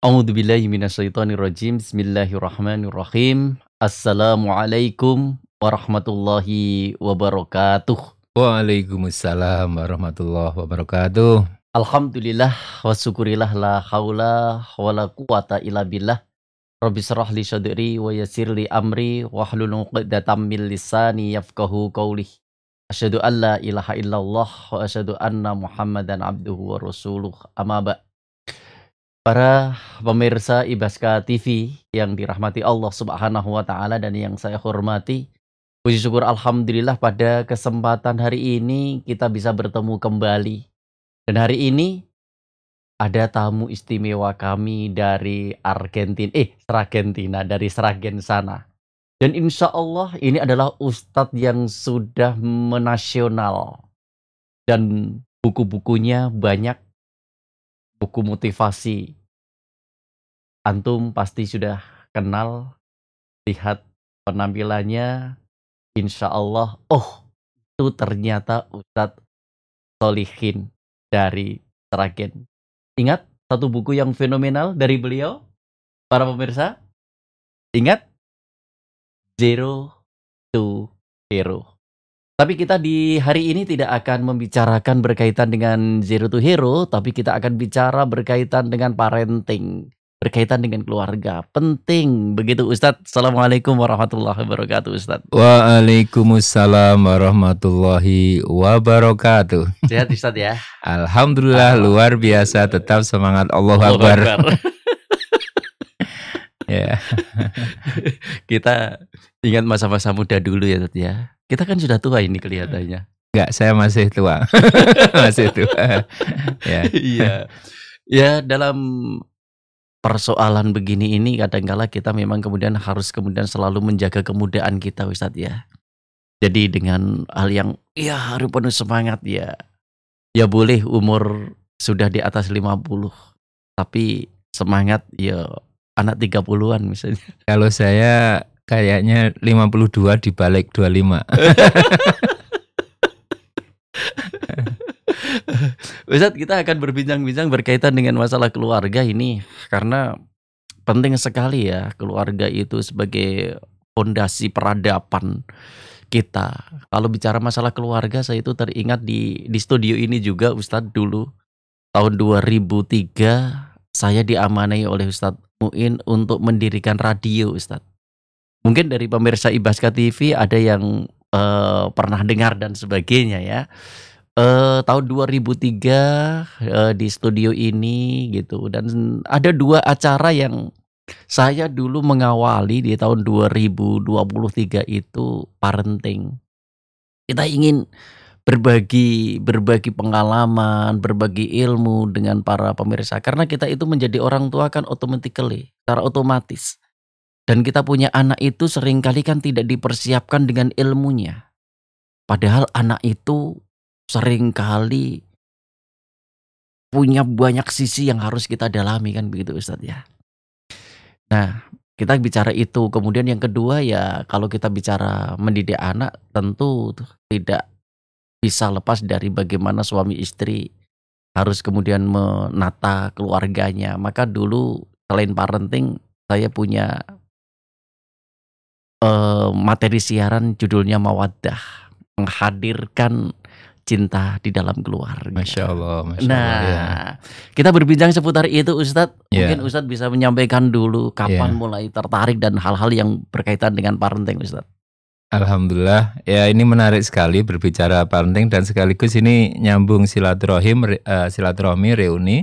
A'udzubillahi minasyaitonirrajim. Bismillahirrahmanirrahim. Assalamualaikum warahmatullahi wabarakatuh. Waalaikumsalam warahmatullahi wabarakatuh. Alhamdulillah wa syukurillah la haula wala quwata illa billah. Rabbi syrah li syadri wa yassir li amri wa hlul 'uqdatam min lisani yafqahu qawli. Asyhadu an la ilaha illallah wa asyhadu anna Muhammadan abduhu wa rasuluh. Amma ba'd. Para pemirsa Ibaska TV yang dirahmati Allah Subhanahu wa taala dan yang saya hormati, puji syukur alhamdulillah pada kesempatan hari ini kita bisa bertemu kembali. Dan hari ini ada tamu istimewa kami dari Argentina, eh Seragentina, dari Seragen sana. Dan insya Allah ini adalah ustadz yang sudah menasional. Dan buku-bukunya banyak buku motivasi. Antum pasti sudah kenal, lihat penampilannya, insya Allah, oh itu ternyata Ustadz Solihin dari Seragen. Ingat satu buku yang fenomenal dari beliau, para pemirsa? Ingat? Zero to Hero. Tapi kita di hari ini tidak akan membicarakan berkaitan dengan zero to hero, tapi kita akan bicara berkaitan dengan parenting, berkaitan dengan keluarga. Penting begitu Ustadz. Assalamualaikum warahmatullahi wabarakatuh Ustadz. Waalaikumsalam warahmatullahi wabarakatuh. Sehat Ustadz ya? Alhamdulillah luar biasa tetap semangat Allah, Akbar. ya. kita ingat masa-masa muda dulu ya Tud ya. Kita kan sudah tua ini hmm. kelihatannya. Enggak, saya masih tua. masih tua. ya. Iya. Ya, dalam persoalan begini ini kadangkala kita memang kemudian harus kemudian selalu menjaga kemudaan kita Ustaz ya. Jadi dengan hal yang ya harus penuh semangat ya. Ya boleh umur sudah di atas 50 tapi semangat ya anak 30-an misalnya. Kalau saya kayaknya 52 dibalik 25. Ustadz kita akan berbincang-bincang berkaitan dengan masalah keluarga ini karena penting sekali ya keluarga itu sebagai fondasi peradaban kita. Kalau bicara masalah keluarga saya itu teringat di di studio ini juga Ustadz dulu tahun 2003 saya diamanai oleh Ustadz Muin untuk mendirikan radio Ustadz. Mungkin dari pemirsa Ibaska TV ada yang uh, pernah dengar dan sebagainya ya. Uh, tahun 2003 uh, eh, di studio ini gitu dan ada dua acara yang saya dulu mengawali di tahun 2023 itu parenting. Kita ingin berbagi berbagi pengalaman, berbagi ilmu dengan para pemirsa karena kita itu menjadi orang tua kan automatically, secara otomatis. Dan kita punya anak itu seringkali kan tidak dipersiapkan dengan ilmunya. Padahal anak itu seringkali punya banyak sisi yang harus kita dalami kan begitu Ustadz ya. Nah kita bicara itu. Kemudian yang kedua ya kalau kita bicara mendidik anak tentu tidak bisa lepas dari bagaimana suami istri harus kemudian menata keluarganya. Maka dulu selain parenting saya punya uh, materi siaran judulnya Mawaddah menghadirkan cinta di dalam keluarga. Masya Allah. Masya nah, Allah, ya. kita berbincang seputar itu, Ustadz. Yeah. Mungkin Ustadz bisa menyampaikan dulu kapan yeah. mulai tertarik dan hal-hal yang berkaitan dengan parenting, Ustadz. Alhamdulillah, ya ini menarik sekali berbicara parenting dan sekaligus ini nyambung silaturahim, uh, silaturahmi reuni.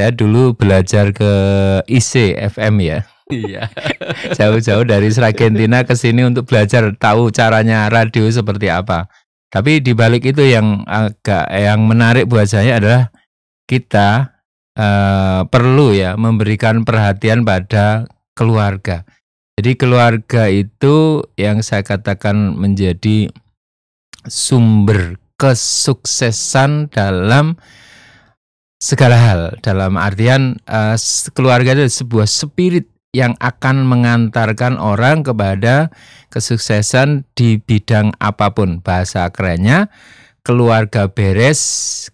Ya, dulu belajar ke IC FM ya, Iya. Jauh-jauh dari Sragentina ke sini untuk belajar tahu caranya radio seperti apa. Tapi di balik itu yang agak yang menarik buat saya adalah kita uh, perlu ya memberikan perhatian pada keluarga. Jadi keluarga itu yang saya katakan menjadi sumber kesuksesan dalam segala hal. Dalam artian uh, keluarga itu sebuah spirit yang akan mengantarkan orang kepada kesuksesan di bidang apapun. Bahasa kerennya keluarga beres,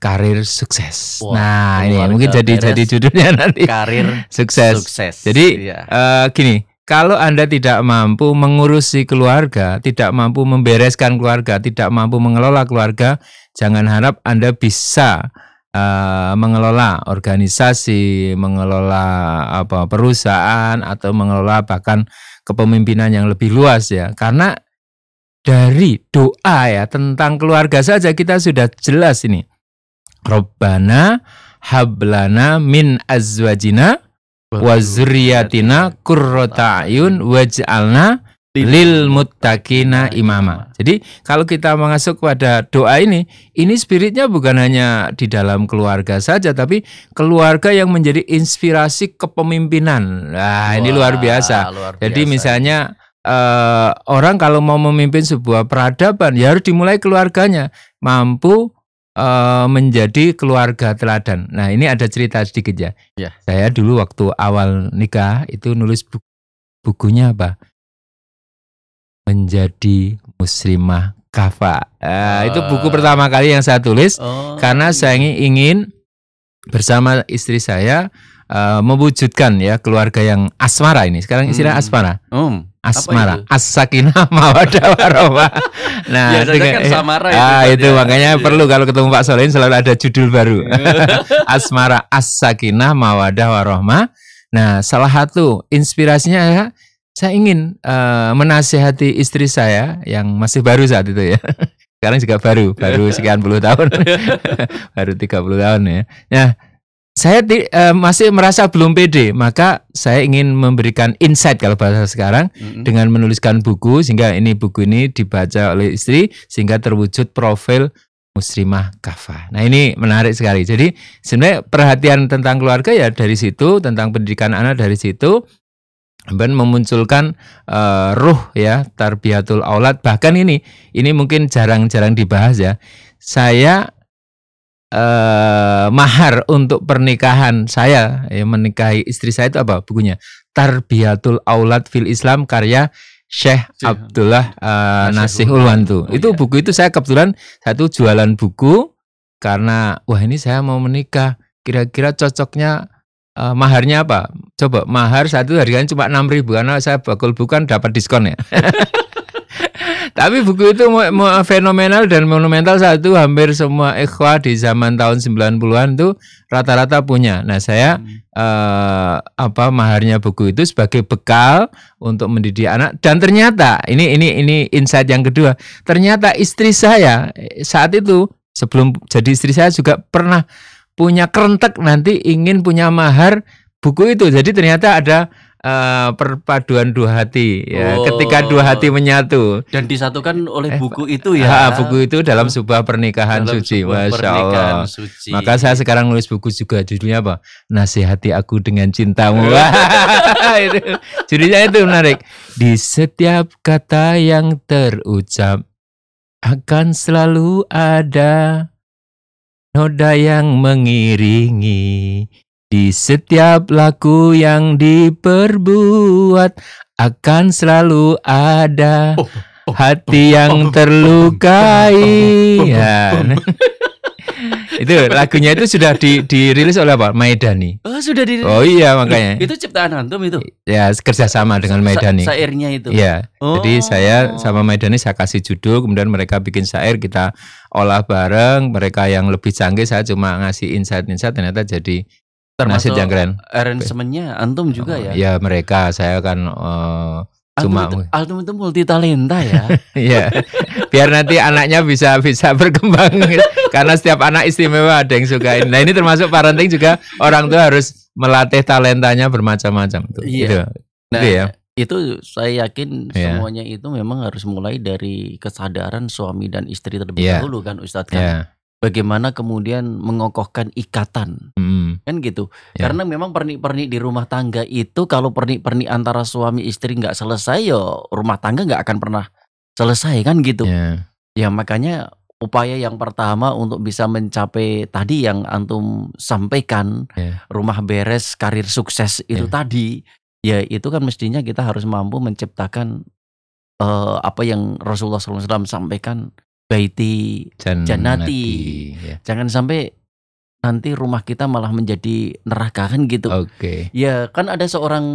karir sukses. Wow, nah, ini mungkin jadi beres, jadi judulnya nanti. Karir sukses. sukses. Jadi iya. uh, gini, kalau Anda tidak mampu mengurusi keluarga, tidak mampu membereskan keluarga, tidak mampu mengelola keluarga, jangan harap Anda bisa uh, mengelola organisasi, mengelola apa perusahaan atau mengelola bahkan kepemimpinan yang lebih luas ya. Karena dari doa ya tentang keluarga saja kita sudah jelas ini. Robbana hablana min azwajina wa zurriyatina qurrata ayun waj'alna lil muttaqina imama. Jadi kalau kita masuk pada doa ini, ini spiritnya bukan hanya di dalam keluarga saja tapi keluarga yang menjadi inspirasi kepemimpinan. Nah, ini luar biasa. Luar biasa. Jadi misalnya Uh, orang kalau mau memimpin sebuah peradaban ya harus dimulai keluarganya mampu uh, menjadi keluarga teladan. Nah ini ada cerita sedikit ya. Yeah. Saya dulu waktu awal nikah itu nulis bu bukunya apa? menjadi muslimah kafa. Uh, uh. Itu buku ah. pertama kali yang saya tulis uh. karena saya ingin bersama istri saya uh, mewujudkan ya keluarga yang asmara ini. Sekarang istilah hmm. asmara. Um. Asmara, as mawadah warahmah. Nah, dengan, kan eh, samara ya. Ah, itu ya. makanya ya. perlu kalau ketemu Pak Solin selalu ada judul baru. asmara, asakina mawadah warahmah. Nah, salah satu inspirasinya ya, saya ingin uh, menasihati istri saya yang masih baru saat itu ya. Sekarang juga baru, baru ya. sekian puluh tahun. baru tiga puluh tahun ya. Nah, saya uh, masih merasa belum pede, maka saya ingin memberikan insight kalau bahasa sekarang mm-hmm. dengan menuliskan buku sehingga ini buku ini dibaca oleh istri sehingga terwujud profil muslimah kafa. Nah, ini menarik sekali. Jadi, sebenarnya perhatian tentang keluarga ya dari situ, tentang pendidikan anak dari situ, Ben memunculkan uh, ruh ya tarbiyatul aulad bahkan ini ini mungkin jarang-jarang dibahas ya saya eh, mahar untuk pernikahan saya ya, menikahi istri saya itu apa bukunya Tarbiyatul Aulad fil Islam karya Syekh Abdullah uh, Nasih Ulwantu oh, itu iya. buku itu saya kebetulan satu jualan buku karena wah ini saya mau menikah kira-kira cocoknya uh, maharnya apa? Coba mahar satu harganya cuma enam ribu karena saya bakul bukan dapat diskon ya. Tapi buku itu fenomenal dan monumental satu hampir semua ikhwah di zaman tahun 90-an tuh rata-rata punya. Nah, saya hmm. eh, apa maharnya buku itu sebagai bekal untuk mendidik anak dan ternyata ini ini ini insight yang kedua. Ternyata istri saya eh, saat itu sebelum jadi istri saya juga pernah punya kerentek nanti ingin punya mahar buku itu. Jadi ternyata ada uh, perpaduan dua hati ya. Oh. Ketika dua hati menyatu dan disatukan oleh eh, buku itu ya. ha, ah, buku itu dalam sebuah pernikahan dalam suci. Sebuah Masya pernikahan Allah. Suci. Maka saya sekarang nulis buku juga judulnya apa? Nasihati aku dengan cintamu. itu. Judulnya itu menarik. Di setiap kata yang terucap akan selalu ada noda yang mengiringi di setiap laku yang diperbuat akan selalu ada hati yang terlukai. Ya itu lagunya itu sudah di, dirilis oleh apa? Maidani. Oh, sudah dirilis. Oh iya makanya. Itu ciptaan antum itu. Ya, kerjasama dengan Maidani. Sa sairnya itu. Ya. Oh. Jadi saya sama Maidani saya kasih judul, kemudian mereka bikin syair kita olah bareng. Mereka yang lebih canggih saya cuma ngasih insight-insight ternyata jadi termasuk yang keren. Arrangementnya antum juga oh, ya? Ya mereka saya akan uh, eh, cuma antum itu, antum itu multi talenta ya. Iya. biar nanti anaknya bisa bisa berkembang karena setiap anak istimewa ada yang sukain nah ini termasuk parenting juga orang tua harus melatih talentanya bermacam-macam tuh iya. itu gitu nah, itu ya itu saya yakin yeah. semuanya itu memang harus mulai dari kesadaran suami dan istri terlebih yeah. dahulu kan Ustadz kan yeah. bagaimana kemudian mengokohkan ikatan mm. kan gitu yeah. karena memang pernik-pernik di rumah tangga itu kalau pernik-pernik antara suami istri nggak selesai yo ya rumah tangga nggak akan pernah selesai kan gitu. Yeah. Ya makanya upaya yang pertama untuk bisa mencapai tadi yang antum sampaikan yeah. rumah beres karir sukses itu yeah. tadi ya itu kan mestinya kita harus mampu menciptakan uh, apa yang Rasulullah SAW sampaikan baiti Jan janati. Yeah. jangan sampai nanti rumah kita malah menjadi neraka kan gitu. Oke. Okay. Ya kan ada seorang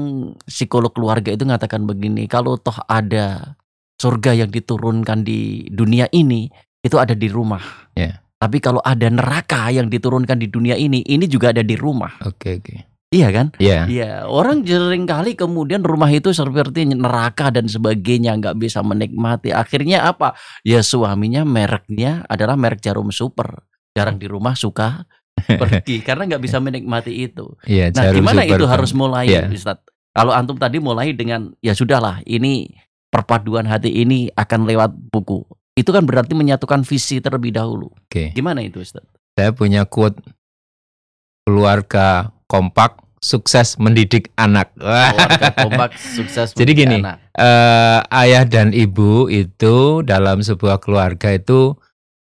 psikolog keluarga itu mengatakan begini, kalau toh ada surga yang diturunkan di dunia ini itu ada di rumah. Yeah. Tapi kalau ada neraka yang diturunkan di dunia ini, ini juga ada di rumah. Oke, okay, oke. Okay. Iya kan? Iya. Yeah. Iya. Orang sering kali kemudian rumah itu seperti neraka dan sebagainya nggak bisa menikmati. Akhirnya apa? Ya suaminya mereknya adalah merek jarum super. Jarang di rumah suka pergi karena nggak bisa menikmati itu. Yeah, nah, gimana itu kan. harus mulai, yeah. Ustaz? Kalau antum tadi mulai dengan ya sudahlah ini perpaduan hati ini akan lewat buku. Itu kan berarti menyatukan visi terlebih dahulu. Oke. Okay. Gimana itu Ustaz? Saya punya quote keluarga kompak sukses mendidik anak. Keluarga kompak sukses mendidik Jadi gini, anak. Eh, ayah dan ibu itu dalam sebuah keluarga itu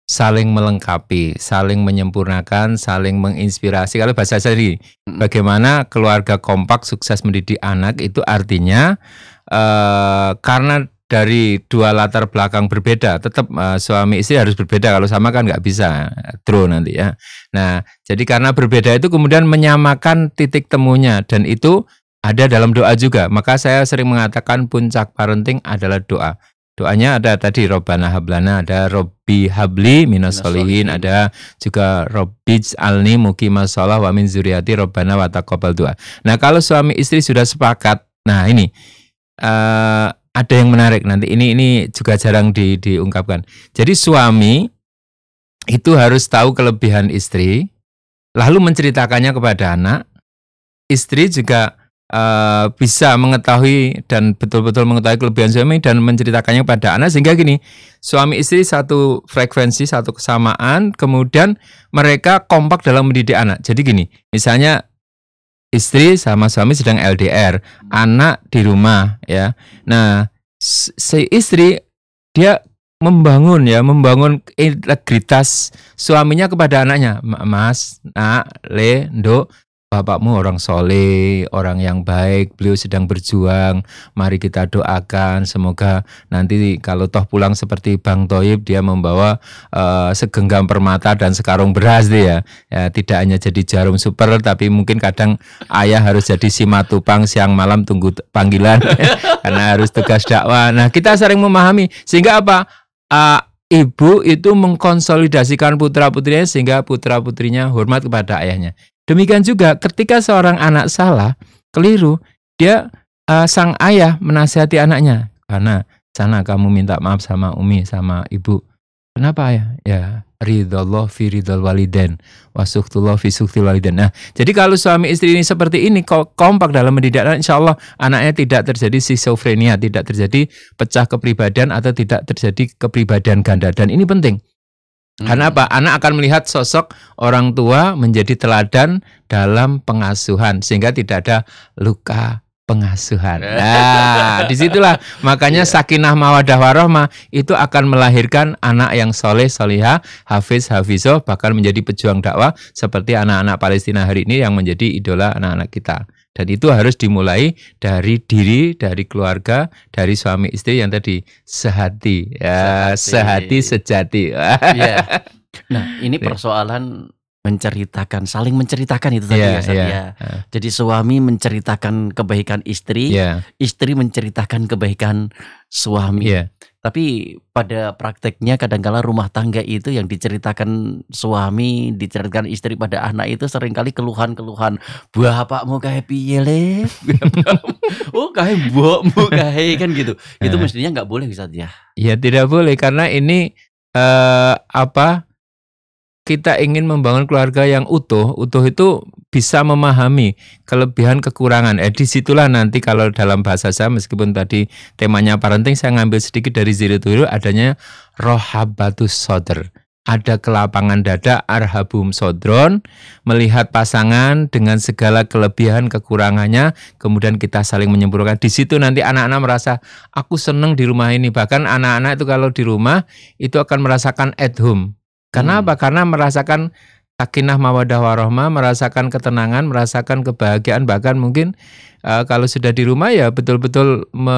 saling melengkapi, saling menyempurnakan, saling menginspirasi. Kalau bahasa saya ini, bagaimana keluarga kompak sukses mendidik anak itu artinya uh, karena dari dua latar belakang berbeda, tetap uh, eh, suami istri harus berbeda. Kalau sama kan nggak bisa draw nanti ya. Nah, jadi karena berbeda itu kemudian menyamakan titik temunya dan itu ada dalam doa juga. Maka saya sering mengatakan puncak parenting adalah doa. Doanya ada tadi Robana hablana, ada Robbi habli minas solihin, ada juga Robbi alni mukimah sholah Wamin zuriati Robbana Watakopal doa. Nah kalau suami istri sudah sepakat, nah ini uh, ada yang menarik nanti ini ini juga jarang di, diungkapkan. Jadi suami itu harus tahu kelebihan istri, lalu menceritakannya kepada anak. Istri juga uh, bisa mengetahui dan betul-betul mengetahui kelebihan suami dan menceritakannya kepada anak sehingga gini suami istri satu frekuensi satu kesamaan kemudian mereka kompak dalam mendidik anak jadi gini misalnya istri sama suami sedang LDR, anak di rumah ya. Nah, si istri dia membangun ya, membangun integritas suaminya kepada anaknya. Mas, Nak, Le, Nduk, bapakmu orang soleh, orang yang baik, beliau sedang berjuang. Mari kita doakan semoga nanti kalau toh pulang seperti Bang Toib, dia membawa uh, segenggam permata dan sekarung beras dia. Ya, tidak hanya jadi jarum super tapi mungkin kadang ayah harus jadi simatupang siang malam tunggu panggilan karena harus tugas dakwah. Nah, kita sering memahami sehingga apa? Uh, ibu itu mengkonsolidasikan putra putrinya sehingga putra putrinya hormat kepada ayahnya. Demikian juga ketika seorang anak salah, keliru, dia uh, sang ayah menasihati anaknya. Karena sana kamu minta maaf sama umi, sama ibu. Kenapa ya Ya, ridhullah fi ridhul waliden, wasuktullah fi sukti waliden. Nah, jadi kalau suami istri ini seperti ini, kompak dalam mendidik anak, insya Allah anaknya tidak terjadi sisofrenia, tidak terjadi pecah kepribadian atau tidak terjadi kepribadian ganda. Dan ini penting Hmm. Karena apa? Anak akan melihat sosok orang tua menjadi teladan dalam pengasuhan sehingga tidak ada luka pengasuhan. Eh. Nah, disitulah makanya yeah. sakinah mawadah warohmah itu akan melahirkan anak yang soleh, soleha, hafiz, hafizoh, bahkan menjadi pejuang dakwah seperti anak-anak Palestina hari ini yang menjadi idola anak-anak kita. Dan itu harus dimulai dari diri, dari keluarga, dari suami istri yang tadi sehati, ya, sehati, sehati sejati. ya. Nah, ini iya. persoalan menceritakan, saling menceritakan itu tadi iya, ya, iya. ya. ya. Jadi suami menceritakan kebaikan istri, ya. istri menceritakan kebaikan suami. Ya. Tapi pada prakteknya kadangkala rumah tangga itu yang diceritakan suami, diceritakan istri pada anak itu seringkali keluhan-keluhan. Bapakmu kayak piye le? oh kayak buahmu kayak kan gitu. Itu eh. mestinya nggak boleh bisa ya. Ya tidak boleh karena ini eh, apa kita ingin membangun keluarga yang utuh, utuh itu bisa memahami kelebihan kekurangan. Eh situlah nanti kalau dalam bahasa saya meskipun tadi temanya parenting saya ngambil sedikit dari zero to hero adanya rohabatus soder. Ada kelapangan dada arhabum sodron melihat pasangan dengan segala kelebihan kekurangannya kemudian kita saling menyempurnakan. Di situ nanti anak-anak merasa aku seneng di rumah ini bahkan anak-anak itu kalau di rumah itu akan merasakan at home karena hmm. apa? Karena merasakan sakinah mawadah warohma, merasakan ketenangan, merasakan kebahagiaan, bahkan mungkin uh, kalau sudah di rumah ya betul-betul me,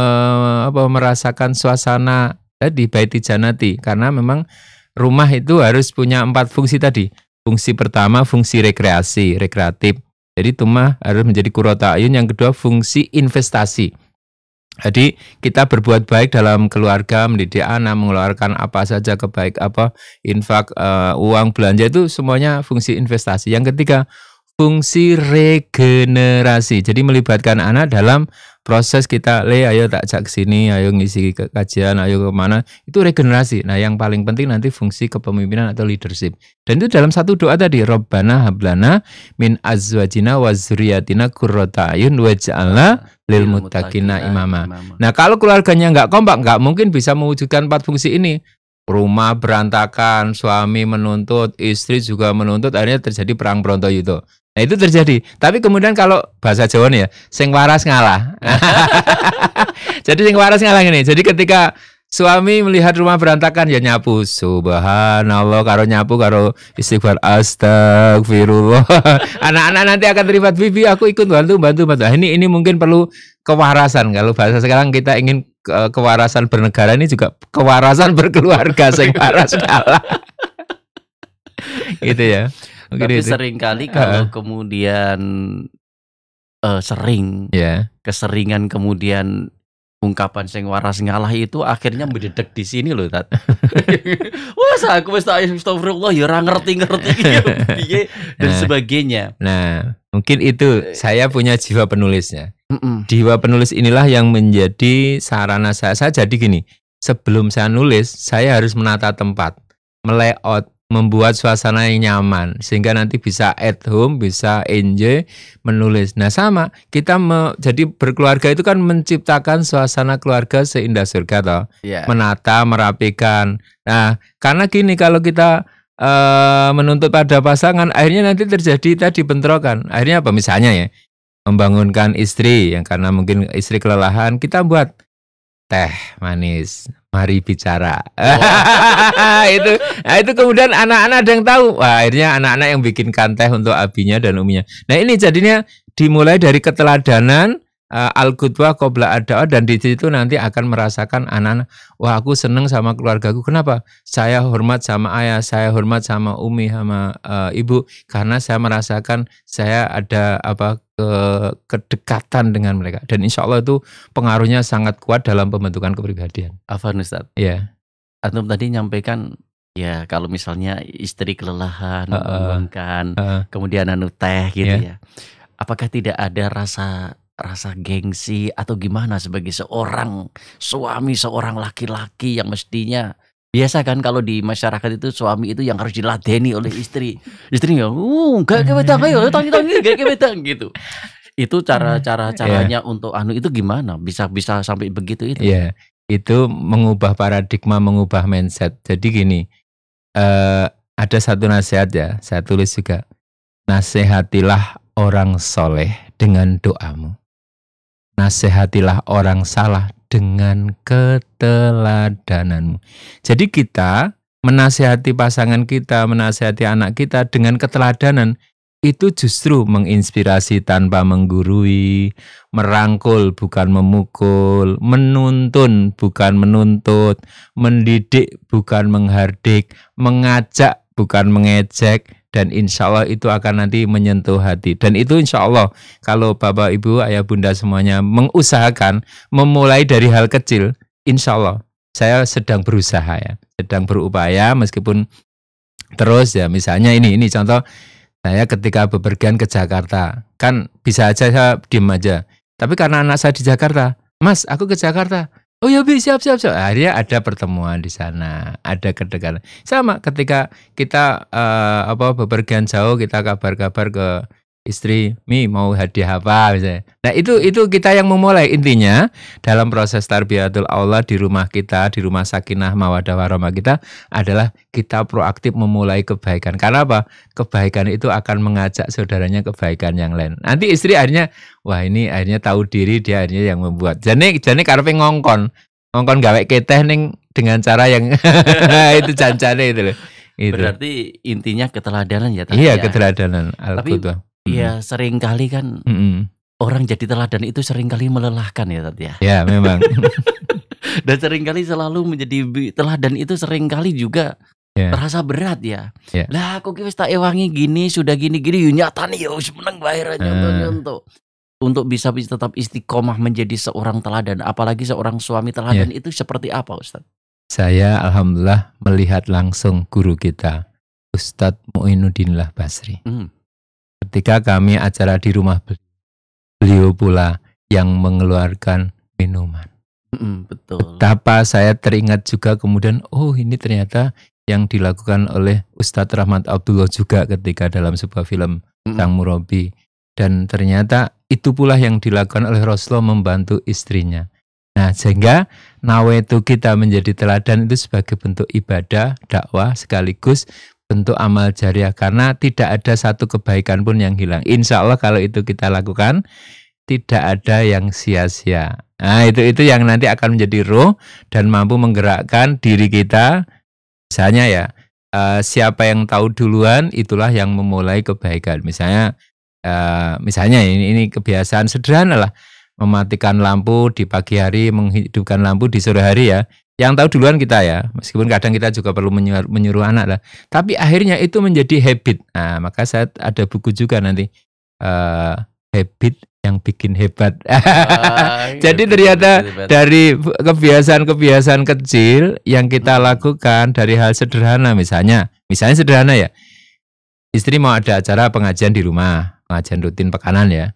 merasakan suasana di baiti janati. Karena memang rumah itu harus punya empat fungsi tadi. Fungsi pertama fungsi rekreasi, rekreatif. Jadi rumah harus menjadi kurota ayun. Yang kedua fungsi investasi jadi kita berbuat baik dalam keluarga, mendidik anak, mengeluarkan apa saja kebaik apa, infak, uh, uang belanja itu semuanya fungsi investasi. Yang ketiga, fungsi regenerasi. Jadi melibatkan anak dalam proses kita, le ayo tak ke sini, ayo ngisi ke kajian, ayo kemana. Itu regenerasi. Nah yang paling penting nanti fungsi kepemimpinan atau leadership. Dan itu dalam satu doa tadi. Robbana hablana min azwajina wa zuriyatina kurrota ayun waj'alna lil mutakina imama. Nah kalau keluarganya nggak kompak, nggak mungkin bisa mewujudkan empat fungsi ini rumah berantakan, suami menuntut, istri juga menuntut, akhirnya terjadi perang itu. Nah itu terjadi. Tapi kemudian kalau bahasa Jawa nih ya, sing waras ngalah. Jadi sing waras ngalah ini. Jadi ketika suami melihat rumah berantakan ya nyapu. Subhanallah karo nyapu karo istighfar astagfirullah. Anak-anak nanti akan terlibat bibi aku ikut bantu bantu bantu. Nah, ini ini mungkin perlu kewarasan kalau bahasa sekarang kita ingin ke kewarasan bernegara ini juga kewarasan berkeluarga sing waras ngalah. gitu ya. Tapi gitu. sering kali kalau uh. kemudian uh, sering yeah. keseringan kemudian ungkapan sing waras ngalah itu akhirnya mendedek di sini loh tat. Wah, aku wis tak astagfirullah ya ora ngerti-ngerti piye dan nah, sebagainya. Nah, mungkin itu eh. saya punya jiwa penulisnya. Jiwa penulis inilah yang menjadi sarana saya. Saya jadi gini, sebelum saya nulis, saya harus menata tempat, melayout membuat suasana yang nyaman sehingga nanti bisa at home, bisa enjoy menulis. Nah, sama kita me, jadi berkeluarga itu kan menciptakan suasana keluarga seindah surga toh. Yeah. Menata, merapikan. Nah, karena gini kalau kita uh, menuntut pada pasangan akhirnya nanti terjadi tadi bentrokan. Akhirnya apa misalnya ya? Membangunkan istri yang karena mungkin istri kelelahan, kita buat teh manis mari bicara. Oh. itu nah itu kemudian anak-anak ada yang tahu. Wah, akhirnya anak-anak yang bikin kanteh untuk abinya dan uminya. Nah, ini jadinya dimulai dari keteladanan uh, al-qudwah qobla ada dan di situ nanti akan merasakan anak-anak, wah aku seneng sama keluarga aku, Kenapa? Saya hormat sama ayah, saya hormat sama umi sama uh, ibu karena saya merasakan saya ada apa ke kedekatan dengan mereka dan insya Allah itu pengaruhnya sangat kuat dalam pembentukan kepribadian. Afan Ustaz. Ya. Antum tadi nyampaikan ya kalau misalnya istri kelelahan, uh, mengembangkan, uh, kemudian anu teh gitu yeah. ya. Apakah tidak ada rasa rasa gengsi atau gimana sebagai seorang suami, seorang laki-laki yang mestinya Biasa kan kalau di masyarakat itu suami itu yang harus diladeni oleh istri. Istrinya, "Uh, gak kewedang ayo, tangi-tangi gak kewedang" gitu. Itu cara-cara iya. caranya yeah. untuk anu itu gimana? Bisa bisa sampai begitu itu? Iya. Yeah. Itu mengubah paradigma, mengubah mindset. Jadi gini, uh, ada satu nasihat ya, saya tulis juga. Nasihatilah orang soleh dengan doamu. Nasihatilah orang salah dengan keteladananmu. Jadi kita menasihati pasangan kita, menasihati anak kita dengan keteladanan itu justru menginspirasi tanpa menggurui, merangkul bukan memukul, menuntun bukan menuntut, mendidik bukan menghardik, mengajak bukan mengejek, dan insya Allah itu akan nanti menyentuh hati. Dan itu insya Allah kalau Bapak Ibu Ayah Bunda semuanya mengusahakan memulai dari hal kecil, insya Allah saya sedang berusaha ya, sedang berupaya meskipun terus ya misalnya ini ini contoh saya ketika bepergian ke Jakarta kan bisa aja saya diem aja tapi karena anak saya di Jakarta Mas, aku ke Jakarta. Oh ya bi siap siap siap. Akhirnya ada pertemuan di sana, ada kedekatan. Sama ketika kita uh, apa bepergian jauh kita kabar-kabar ke istri mi mau hadiah apa misalnya. Nah itu itu kita yang memulai intinya dalam proses tarbiyatul Allah di rumah kita di rumah sakinah mawadah warahmah kita adalah kita proaktif memulai kebaikan. Karena apa? Kebaikan itu akan mengajak saudaranya kebaikan yang lain. Nanti istri akhirnya wah ini akhirnya tahu diri dia akhirnya yang membuat. Jadi jadi karena ngongkon ngongkon gawe keteh ning dengan cara yang itu jancane itu loh. Itu. Berarti intinya keteladanan ya Iya, ya. keteladanan. Tapi Iya, mm -hmm. sering kali kan mm -hmm. orang jadi teladan itu sering kali melelahkan ya Tat ya. Iya, memang. Dan sering kali selalu menjadi teladan itu sering kali juga yeah. terasa berat ya. Yeah. Lah aku kira tak ewangi gini sudah gini-gini nyata nih ya, menang menang bae nyonto eh. Untuk bisa tetap istiqomah menjadi seorang teladan, apalagi seorang suami teladan yeah. itu seperti apa, Ustaz? Saya alhamdulillah melihat langsung guru kita, Ustadz Muinuddin Lah Basri. Mm ketika kami acara di rumah beliau, pula yang mengeluarkan minuman. Mm, betul. Betapa saya teringat juga kemudian, oh ini ternyata yang dilakukan oleh Ustadz Rahmat Abdullah juga ketika dalam sebuah film mm. Sang Murabi. Dan ternyata itu pula yang dilakukan oleh Rasulullah membantu istrinya. Nah, sehingga itu kita menjadi teladan itu sebagai bentuk ibadah, dakwah, sekaligus bentuk amal jariah karena tidak ada satu kebaikan pun yang hilang. Insya Allah kalau itu kita lakukan tidak ada yang sia-sia. Nah, itu itu yang nanti akan menjadi roh dan mampu menggerakkan diri kita. Misalnya ya, eh, siapa yang tahu duluan itulah yang memulai kebaikan. Misalnya eh, misalnya ini ini kebiasaan sederhana lah mematikan lampu di pagi hari, menghidupkan lampu di sore hari ya. Yang tahu duluan kita ya, meskipun kadang kita juga perlu menyuruh, menyuruh anak lah. Tapi akhirnya itu menjadi habit. Nah, maka saya ada buku juga nanti uh, habit yang bikin hebat. Ah, Jadi ternyata hebat. dari kebiasaan-kebiasaan kecil yang kita hmm. lakukan dari hal sederhana misalnya, misalnya sederhana ya, istri mau ada acara pengajian di rumah, pengajian rutin pekanan ya.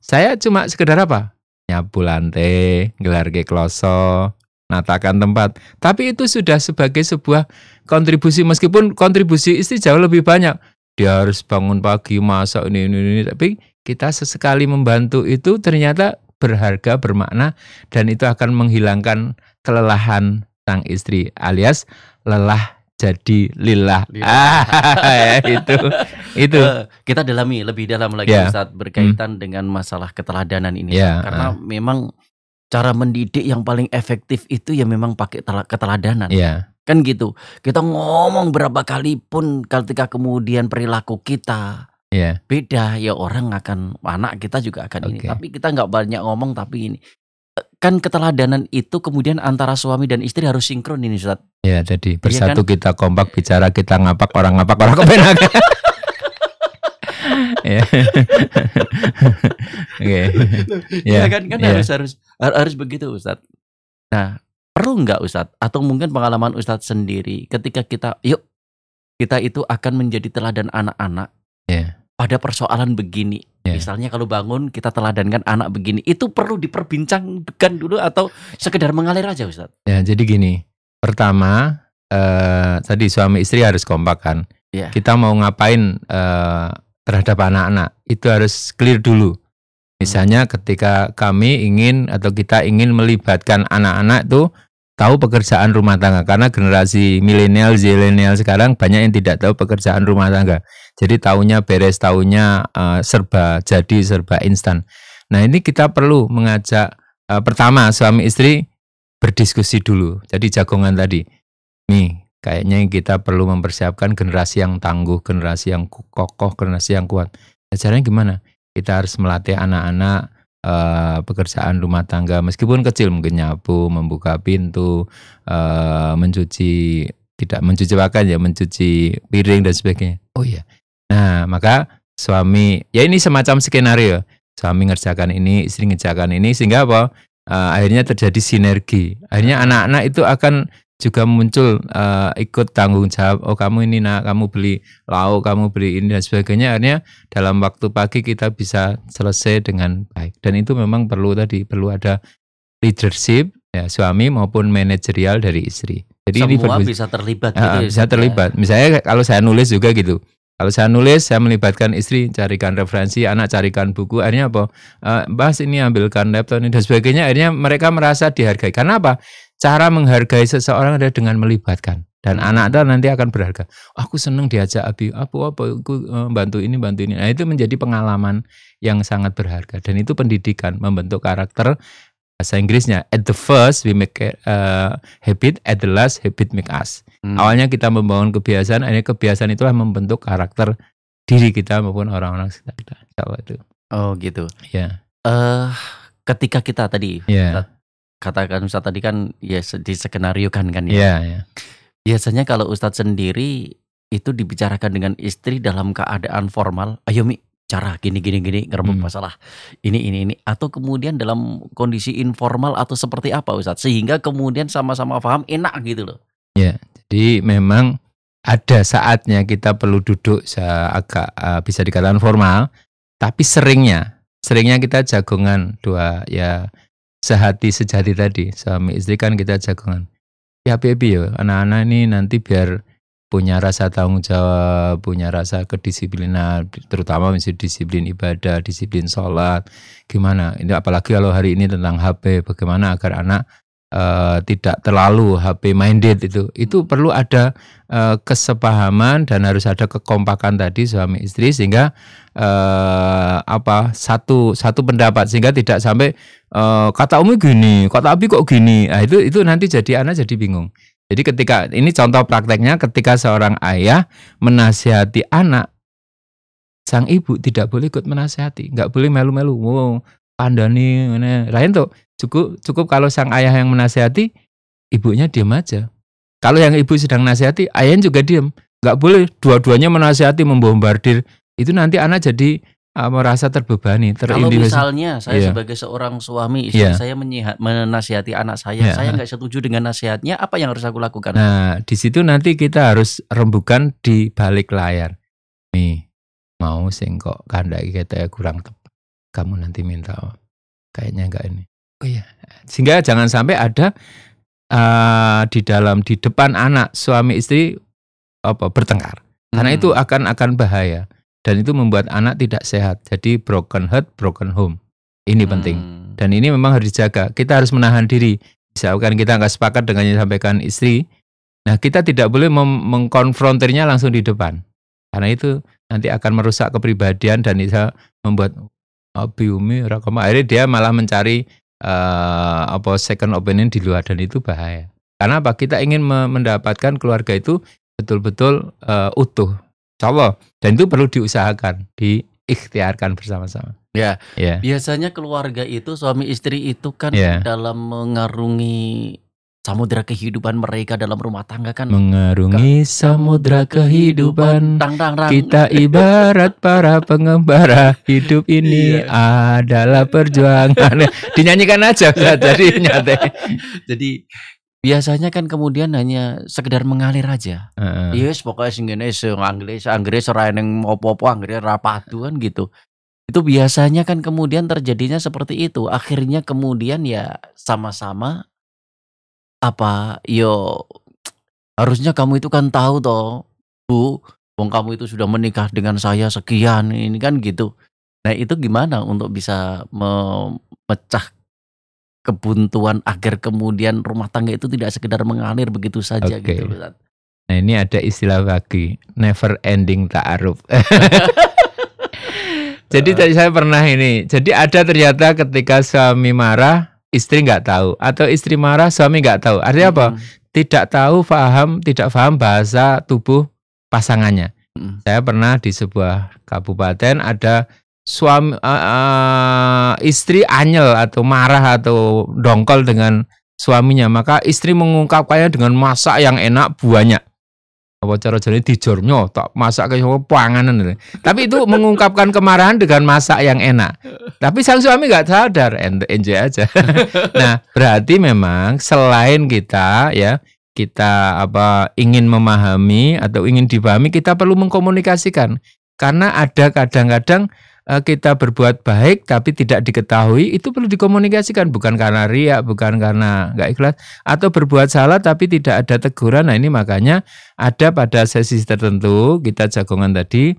Saya cuma sekedar apa? Nyapu lantai, gelar ke kloso, natakan tempat. Tapi itu sudah sebagai sebuah kontribusi meskipun kontribusi istri jauh lebih banyak. Dia harus bangun pagi, masak ini ini ini tapi kita sesekali membantu itu ternyata berharga, bermakna dan itu akan menghilangkan kelelahan sang istri alias lelah jadi lillah. lillah. Ah, ya, itu itu eh, kita dalami lebih dalam lagi yeah. saat berkaitan hmm. dengan masalah keteladanan ini yeah. karena uh. memang cara mendidik yang paling efektif itu ya memang pakai keteladanan. Iya. Kan gitu. Kita ngomong berapa kali pun ketika kemudian perilaku kita iya. beda ya orang akan anak kita juga akan okay. ini. Tapi kita nggak banyak ngomong tapi ini kan keteladanan itu kemudian antara suami dan istri harus sinkron ini Ustaz. Ya, jadi iya bersatu ya kan? kita kompak bicara kita ngapak orang ngapak orang kepenak. Iya. Oke. Ya kan kan yeah. harus harus harus begitu Ustaz. Nah, perlu nggak Ustaz atau mungkin pengalaman Ustaz sendiri ketika kita yuk kita itu akan menjadi teladan anak-anak. Yeah. Pada persoalan begini, yeah. misalnya kalau bangun kita teladankan anak begini, itu perlu diperbincangkan dulu atau sekedar mengalir aja Ustaz? Ya, jadi gini. Pertama, eh, tadi suami istri harus kompak kan. Yeah. Kita mau ngapain eh, terhadap anak-anak itu harus clear dulu. Misalnya hmm. ketika kami ingin atau kita ingin melibatkan anak-anak itu tahu pekerjaan rumah tangga karena generasi milenial, zilenial sekarang banyak yang tidak tahu pekerjaan rumah tangga. Jadi tahunya beres, tahunya uh, eh, serba jadi, serba instan. Nah, ini kita perlu mengajak uh, pertama suami istri berdiskusi dulu. Jadi jagongan tadi. Nih, Kayaknya kita perlu mempersiapkan generasi yang tangguh, generasi yang kokoh, generasi yang kuat. Nah, caranya gimana? Kita harus melatih anak-anak Uh, pekerjaan rumah tangga meskipun kecil mungkin nyapu membuka pintu uh, mencuci tidak mencuci makan ya mencuci piring dan sebagainya oh iya nah maka suami ya ini semacam skenario suami ngerjakan ini istri ngerjakan ini sehingga apa uh, akhirnya terjadi sinergi akhirnya anak-anak itu akan juga muncul uh, ikut tanggung jawab oh kamu ini nak kamu beli lauk kamu beli ini dan sebagainya akhirnya dalam waktu pagi kita bisa selesai dengan baik dan itu memang perlu tadi perlu ada leadership ya suami maupun manajerial dari istri jadi semua ini bisa terlibat uh, gitu ya, bisa ya? terlibat misalnya kalau saya nulis juga gitu kalau saya nulis, saya melibatkan istri, carikan referensi, anak carikan buku, akhirnya apa? Uh, eh, bahas ini ambilkan laptop ini dan sebagainya, akhirnya mereka merasa dihargai. Karena apa? Cara menghargai seseorang adalah dengan melibatkan. Dan anak itu nanti akan berharga. Aku seneng diajak abi, apa apa, aku eh, bantu ini bantu ini. Nah itu menjadi pengalaman yang sangat berharga. Dan itu pendidikan membentuk karakter bahasa Inggrisnya. At the first we make a, eh, habit, at the last habit make us. Hmm. Awalnya kita membangun kebiasaan, akhirnya kebiasaan itulah membentuk karakter diri kita maupun orang-orang sekitar kita. Oh gitu. Ya. Yeah. Uh, ketika kita tadi yeah katakan Ustadz tadi kan ya di skenario kan kan ya. Yeah, yeah. Biasanya kalau Ustadz sendiri itu dibicarakan dengan istri dalam keadaan formal, ayo Mi cara gini gini gini ngerebut hmm. masalah ini ini ini atau kemudian dalam kondisi informal atau seperti apa Ustadz sehingga kemudian sama-sama paham enak gitu loh. Ya, yeah, jadi memang ada saatnya kita perlu duduk agak uh, bisa dikatakan formal, tapi seringnya seringnya kita jagongan dua ya sehati sejati tadi suami istri kan kita jagongan ya baby ya anak-anak ini nanti biar punya rasa tanggung jawab punya rasa kedisiplinan terutama misalnya disiplin ibadah disiplin sholat gimana ini apalagi kalau hari ini tentang HP bagaimana agar anak Eh, tidak terlalu HP minded itu. Itu perlu ada uh, kesepahaman dan harus ada kekompakan tadi suami istri sehingga uh, apa satu satu pendapat sehingga tidak sampai uh, kata umi gini, kata abi kok gini. Nah, itu itu nanti jadi anak jadi bingung. Jadi ketika ini contoh prakteknya ketika seorang ayah menasihati anak sang ibu tidak boleh ikut menasihati, nggak boleh melu-melu. Wow, pandani, ya. lain tuh Cukup cukup kalau sang ayah yang menasihati, ibunya diam aja. Kalau yang ibu sedang nasihati, ayahnya juga diam. Nggak boleh dua-duanya menasihati, membombardir. Itu nanti anak jadi uh, merasa terbebani, Kalau misalnya saya yeah. sebagai seorang suami, istri yeah. saya menasihati anak saya, yeah. saya nggak setuju dengan nasihatnya, apa yang harus aku lakukan? Nah, di situ nanti kita harus rembukan di balik layar. Nih, mau singkok kandai kita kurang tepat. Kamu nanti minta, kayaknya enggak ini. Oh iya. Sehingga jangan sampai ada uh, di dalam di depan anak suami istri apa bertengkar. Karena itu hmm. akan akan bahaya dan itu membuat anak tidak sehat. Jadi broken heart, broken home. Ini hmm. penting. Dan ini memang harus dijaga. Kita harus menahan diri. Misalkan kita nggak sepakat dengan yang disampaikan istri, nah kita tidak boleh mengkonfrontirnya langsung di depan. Karena itu nanti akan merusak kepribadian dan bisa membuat oh, biumi rakam. Akhirnya dia malah mencari Eh, apa second opinion di luar dan itu bahaya. Karena apa? Kita ingin mendapatkan keluarga itu betul-betul uh, utuh. cowok Dan itu perlu diusahakan, diikhtiarkan bersama-sama. Ya. Yeah. Biasanya keluarga itu suami istri itu kan yeah. dalam mengarungi samudra kehidupan mereka dalam rumah tangga kan mengarungi samudra kehidupan oh, kita ibarat para pengembara hidup ini iya. adalah perjuangan dinyanyikan aja jadi nyate jadi biasanya kan kemudian hanya sekedar mengalir aja uh. yes pokoknya singgene sing Inggris Inggris ora eneng opo-opo Inggris rapatuan kan gitu itu biasanya kan kemudian terjadinya seperti itu akhirnya kemudian ya sama-sama apa yo harusnya kamu itu kan tahu toh bu wong kamu itu sudah menikah dengan saya sekian ini kan gitu nah itu gimana untuk bisa memecah kebuntuan agar kemudian rumah tangga itu tidak sekedar mengalir begitu saja okay. gitu Ustaz. Nah ini ada istilah lagi never ending ta'aruf. jadi tadi saya pernah ini. Jadi ada ternyata ketika suami marah istri nggak tahu atau istri marah suami nggak tahu artinya hmm. apa tidak tahu paham tidak paham bahasa tubuh pasangannya hmm. saya pernah di sebuah kabupaten ada suami uh, uh, istri anyel atau marah atau dongkol dengan suaminya maka istri mengungkapkannya dengan masak yang enak banyak apa cara jadi dijornya, tak masak kayak panganan tapi itu mengungkapkan kemarahan dengan masak yang enak tapi sang suami nggak sadar enjoy aja nah berarti memang selain kita ya kita apa ingin memahami atau ingin dipahami kita perlu mengkomunikasikan karena ada kadang-kadang Eh, kita berbuat baik tapi tidak diketahui itu perlu dikomunikasikan bukan karena riak bukan karena nggak ikhlas atau berbuat salah tapi tidak ada teguran nah ini makanya ada pada sesi tertentu kita jagongan tadi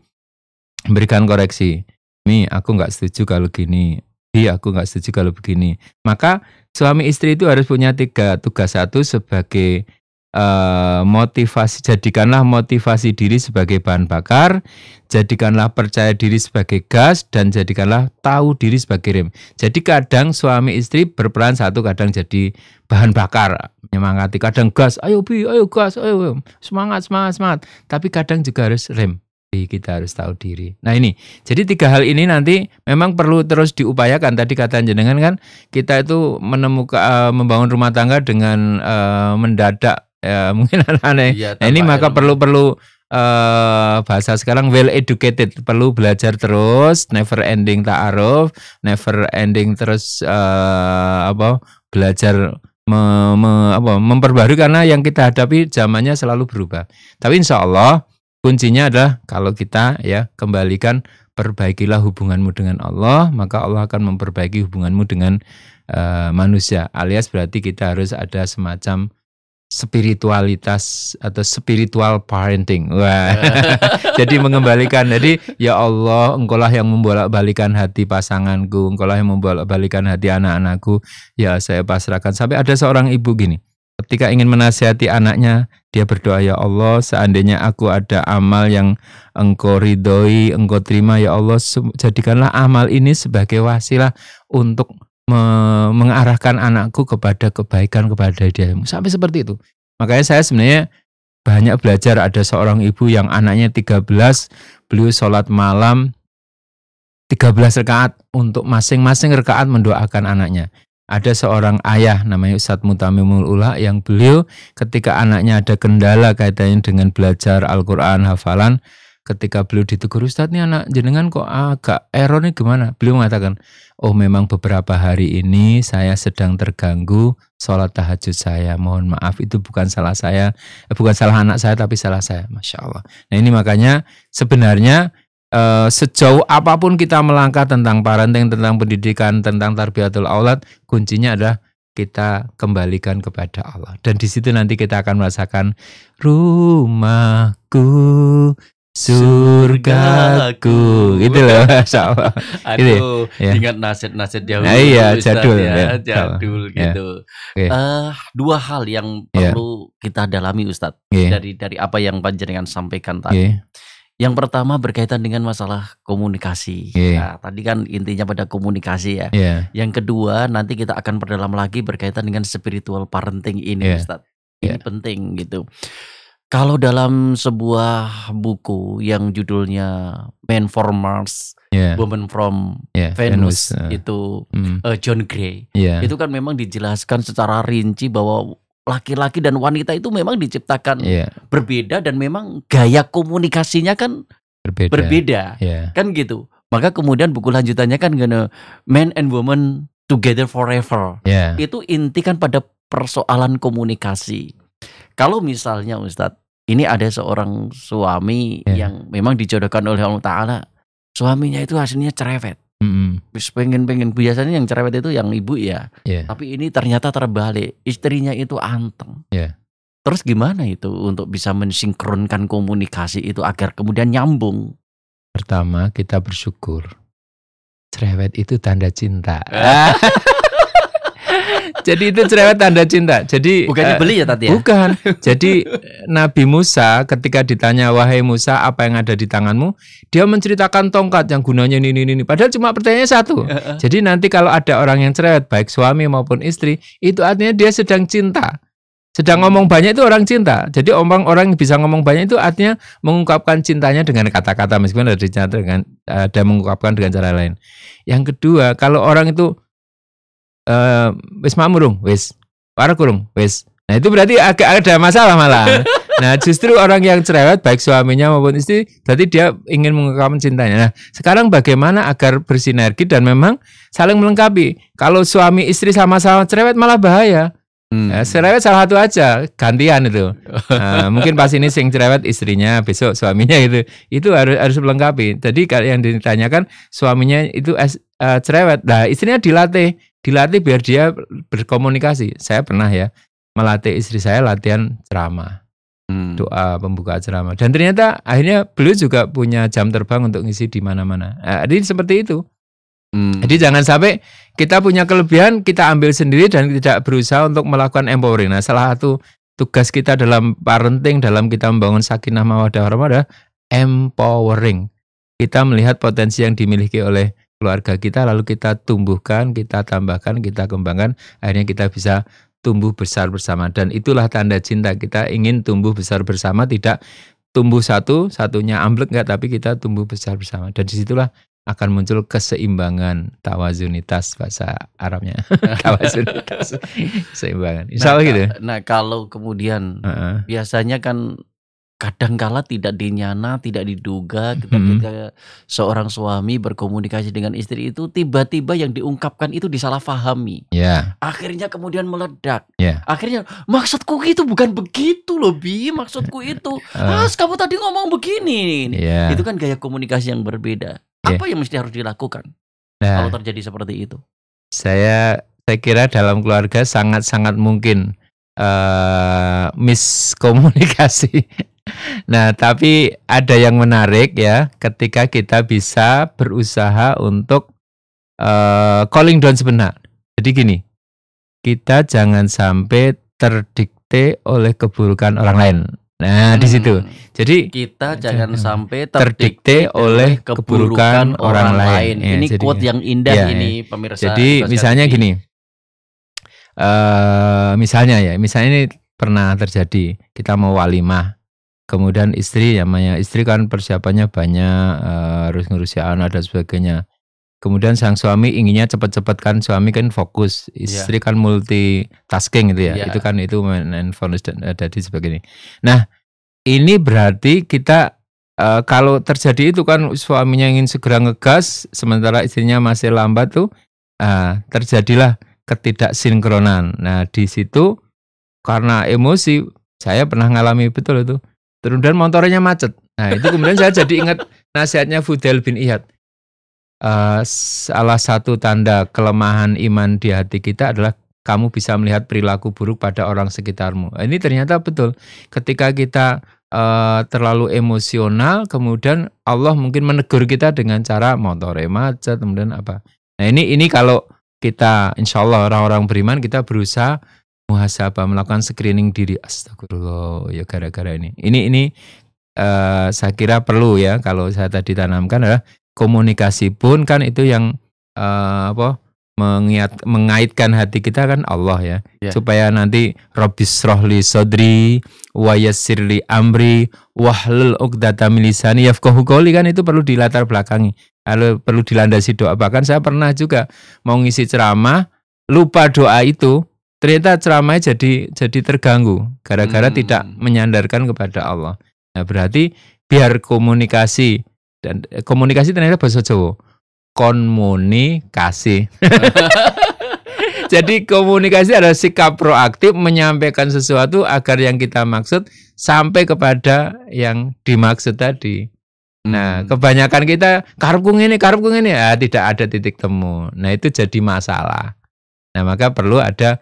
memberikan koreksi ini aku nggak setuju kalau gini bi aku nggak setuju kalau begini maka suami istri itu harus punya tiga tugas satu sebagai Eh, motivasi jadikanlah motivasi diri sebagai bahan bakar, jadikanlah percaya diri sebagai gas dan jadikanlah tahu diri sebagai rem. Jadi kadang suami istri berperan satu kadang jadi bahan bakar menyemangati, kadang gas, ayo bi, ayo gas, ayo semangat semangat semangat. Tapi kadang juga harus rem kita harus tahu diri. Nah ini, jadi tiga hal ini nanti memang perlu terus diupayakan. Tadi kata jenengan kan kita itu menemukan eh, membangun rumah tangga dengan eh, mendadak ya mungkin anak aneh ya, nah, ini maka perlu-perlu uh, bahasa sekarang well educated perlu belajar terus never ending ta'aruf never ending terus uh, apa belajar me, me, apa, memperbarui karena yang kita hadapi zamannya selalu berubah tapi insya Allah kuncinya adalah kalau kita ya kembalikan perbaikilah hubunganmu dengan Allah, maka Allah akan memperbaiki hubunganmu dengan uh, manusia. Alias berarti kita harus ada semacam spiritualitas atau spiritual parenting. Wah. jadi mengembalikan. Jadi ya Allah, engkaulah yang membolak-balikan hati pasanganku, engkaulah yang membolak-balikan hati anak-anakku. Ya saya pasrahkan. Sampai ada seorang ibu gini. Ketika ingin menasihati anaknya, dia berdoa, "Ya Allah, seandainya aku ada amal yang Engkau ridhoi, Engkau terima, ya Allah, jadikanlah amal ini sebagai wasilah untuk me mengarahkan anakku kepada kebaikan kepada dia sampai seperti itu makanya saya sebenarnya banyak belajar ada seorang ibu yang anaknya 13 beliau sholat malam 13 rekaat untuk masing-masing rekaat mendoakan anaknya ada seorang ayah namanya Ustadz Mutamimul Ula yang beliau ketika anaknya ada kendala kaitannya dengan belajar Al-Quran, hafalan ketika beliau ditegur Ustadz nih anak jenengan kok agak error nih gimana? Beliau mengatakan, oh memang beberapa hari ini saya sedang terganggu sholat tahajud saya. Mohon maaf itu bukan salah saya, eh, bukan salah anak saya tapi salah saya. Masya Allah. Nah ini makanya sebenarnya eh, sejauh apapun kita melangkah tentang parenting, tentang pendidikan, tentang tarbiyatul aulad, kuncinya adalah kita kembalikan kepada Allah. Dan di situ nanti kita akan merasakan rumahku Surga surgaku gitu loh sama aduh gitu, ya. ingat nasihat-nasihat jauh. nah, iya jadul ya, ya jadul gitu. ya. gitu okay. uh, eh, dua hal yang ya. perlu kita dalami Ustadz yeah. dari dari apa yang panjenengan sampaikan tadi yeah. yang pertama berkaitan dengan masalah komunikasi yeah. nah, ya, tadi kan intinya pada komunikasi ya yeah. yang kedua nanti kita akan perdalam lagi berkaitan dengan spiritual parenting ini yeah. Ustadz ini yeah. penting gitu kalau dalam sebuah buku yang judulnya Men from Mars, yeah. Woman from yeah, Venus, Venus uh, itu mm. uh, John Gray, yeah. itu kan memang dijelaskan secara rinci bahwa laki-laki dan wanita itu memang diciptakan yeah. berbeda dan memang gaya komunikasinya kan berbeda, berbeda yeah. kan gitu. Maka kemudian buku lanjutannya kan gana Men and Woman Together Forever, yeah. itu inti kan pada persoalan komunikasi kalau misalnya Ustadz, ini ada seorang suami yeah. yang memang dijodohkan oleh Allah Ta'ala, suaminya itu hasilnya cerewet. Mm -hmm. Pengen-pengen biasanya yang cerewet itu yang ibu ya. Yeah. Tapi ini ternyata terbalik, istrinya itu anteng. Yeah. Terus gimana itu untuk bisa mensinkronkan komunikasi itu agar kemudian nyambung? Pertama kita bersyukur. Cerewet itu tanda cinta. Jadi itu cerewet tanda cinta. Jadi bukan uh, eh, ya tadi ya? Bukan. Jadi Nabi Musa ketika ditanya wahai Musa apa yang ada di tanganmu, dia menceritakan tongkat yang gunanya ini ini ini. Padahal cuma pertanyaannya satu. Jadi nanti kalau ada orang yang cerewet baik suami maupun istri, itu artinya dia sedang cinta. Sedang hmm. ngomong banyak itu orang cinta. Jadi omong orang yang bisa ngomong banyak itu artinya mengungkapkan cintanya dengan kata-kata meskipun ada dengan ada mengungkapkan dengan cara lain. Yang kedua, kalau orang itu uh, wis mamurung, wis parah wis. Nah itu berarti agak ada masalah malah. Nah justru orang yang cerewet baik suaminya maupun istri, berarti dia ingin mengungkapkan cintanya. Nah sekarang bagaimana agar bersinergi dan memang saling melengkapi. Kalau suami istri sama-sama cerewet malah bahaya. Hmm. nah, cerewet salah satu aja gantian itu. Nah, mungkin pas ini sing cerewet istrinya, besok suaminya gitu. Itu harus harus melengkapi. Jadi kalau yang ditanyakan suaminya itu es, uh, cerewet, nah istrinya dilatih dilatih biar dia berkomunikasi. Saya pernah ya melatih istri saya latihan ceramah, hmm. doa pembuka ceramah. Dan ternyata akhirnya beliau juga punya jam terbang untuk ngisi di mana-mana. Nah, jadi seperti itu. Hmm. Jadi jangan sampai kita punya kelebihan kita ambil sendiri dan tidak berusaha untuk melakukan empowering. Nah, salah satu tugas kita dalam parenting, dalam kita membangun sakinah mawadah warahmah adalah empowering. Kita melihat potensi yang dimiliki oleh keluarga kita lalu kita tumbuhkan, kita tambahkan, kita kembangkan, akhirnya kita bisa tumbuh besar bersama dan itulah tanda cinta kita ingin tumbuh besar bersama tidak tumbuh satu satunya amblek enggak tapi kita tumbuh besar bersama dan disitulah akan muncul keseimbangan tawazunitas bahasa Arabnya tawazunitas seimbangan nah, insya Allah nah, gitu ya? nah kalau kemudian uh -uh. biasanya kan kadangkala tidak dinyana, tidak diduga ketika hmm. seorang suami berkomunikasi dengan istri itu tiba-tiba yang diungkapkan itu disalahfahami. Yeah. Akhirnya kemudian meledak. Yeah. Akhirnya maksudku itu bukan begitu loh Bi, maksudku itu. Ah. Mas kamu tadi ngomong begini. Yeah. Itu kan gaya komunikasi yang berbeda. Yeah. Apa yang mesti harus dilakukan nah, kalau terjadi seperti itu? Saya saya kira dalam keluarga sangat-sangat mungkin uh, miskomunikasi Nah, tapi ada yang menarik ya ketika kita bisa berusaha untuk uh, calling down sebenarnya. Jadi gini, kita jangan sampai terdikte oleh keburukan orang lain. Nah, hmm. di situ. Hmm. Jadi kita jangan, sampai terdikte, terdikte oleh keburukan, orang, orang lain. lain. Ya, ini jadi, quote yang indah ya, ini ya. pemirsa. Jadi misalnya TV. gini. Uh, misalnya ya, misalnya ini pernah terjadi kita mau walimah Kemudian istri ya, namanya istri kan persiapannya banyak, eh, harus ngurusi anak dan sebagainya. Kemudian sang suami inginnya cepat-cepat kan, suami kan fokus, istri iya. istri kan multitasking gitu ya, iya. itu kan itu men enforce dan eh, di sebagainya. Nah, ini berarti kita, uh, kalau terjadi itu kan suaminya ingin segera ngegas, sementara istrinya masih lambat tuh, uh, terjadilah ketidaksinkronan. Nah, di situ karena emosi, saya pernah ngalami betul itu. Kemudian motornya macet. Nah itu kemudian saya jadi ingat nasihatnya Fudel bin Iyad. Uh, salah satu tanda kelemahan iman di hati kita adalah kamu bisa melihat perilaku buruk pada orang sekitarmu. Nah, ini ternyata betul. Ketika kita uh, terlalu emosional, kemudian Allah mungkin menegur kita dengan cara motor macet, kemudian apa. Nah ini ini kalau kita insya Allah orang-orang beriman kita berusaha muhasabah melakukan screening diri astagfirullah ya gara-gara ini ini ini uh, saya kira perlu ya kalau saya tadi tanamkan adalah komunikasi pun kan itu yang uh, apa mengiat, mengaitkan hati kita kan Allah ya yeah. supaya nanti Robis rohli sodri wayasirli amri wahlul ukdata milisani yafqahu kan itu perlu dilatar belakangi kalau perlu dilandasi doa bahkan saya pernah juga mau ngisi ceramah lupa doa itu ternyata ceramahnya jadi jadi terganggu gara-gara hmm. tidak menyandarkan kepada Allah. Nah, berarti biar komunikasi dan eh, komunikasi ternyata bahasa Jawa. Komunikasi. jadi komunikasi adalah sikap proaktif menyampaikan sesuatu agar yang kita maksud sampai kepada yang dimaksud tadi. Nah, hmm. kebanyakan kita karpku ini, karpku ini, ya ah, tidak ada titik temu. Nah, itu jadi masalah. Nah, maka perlu ada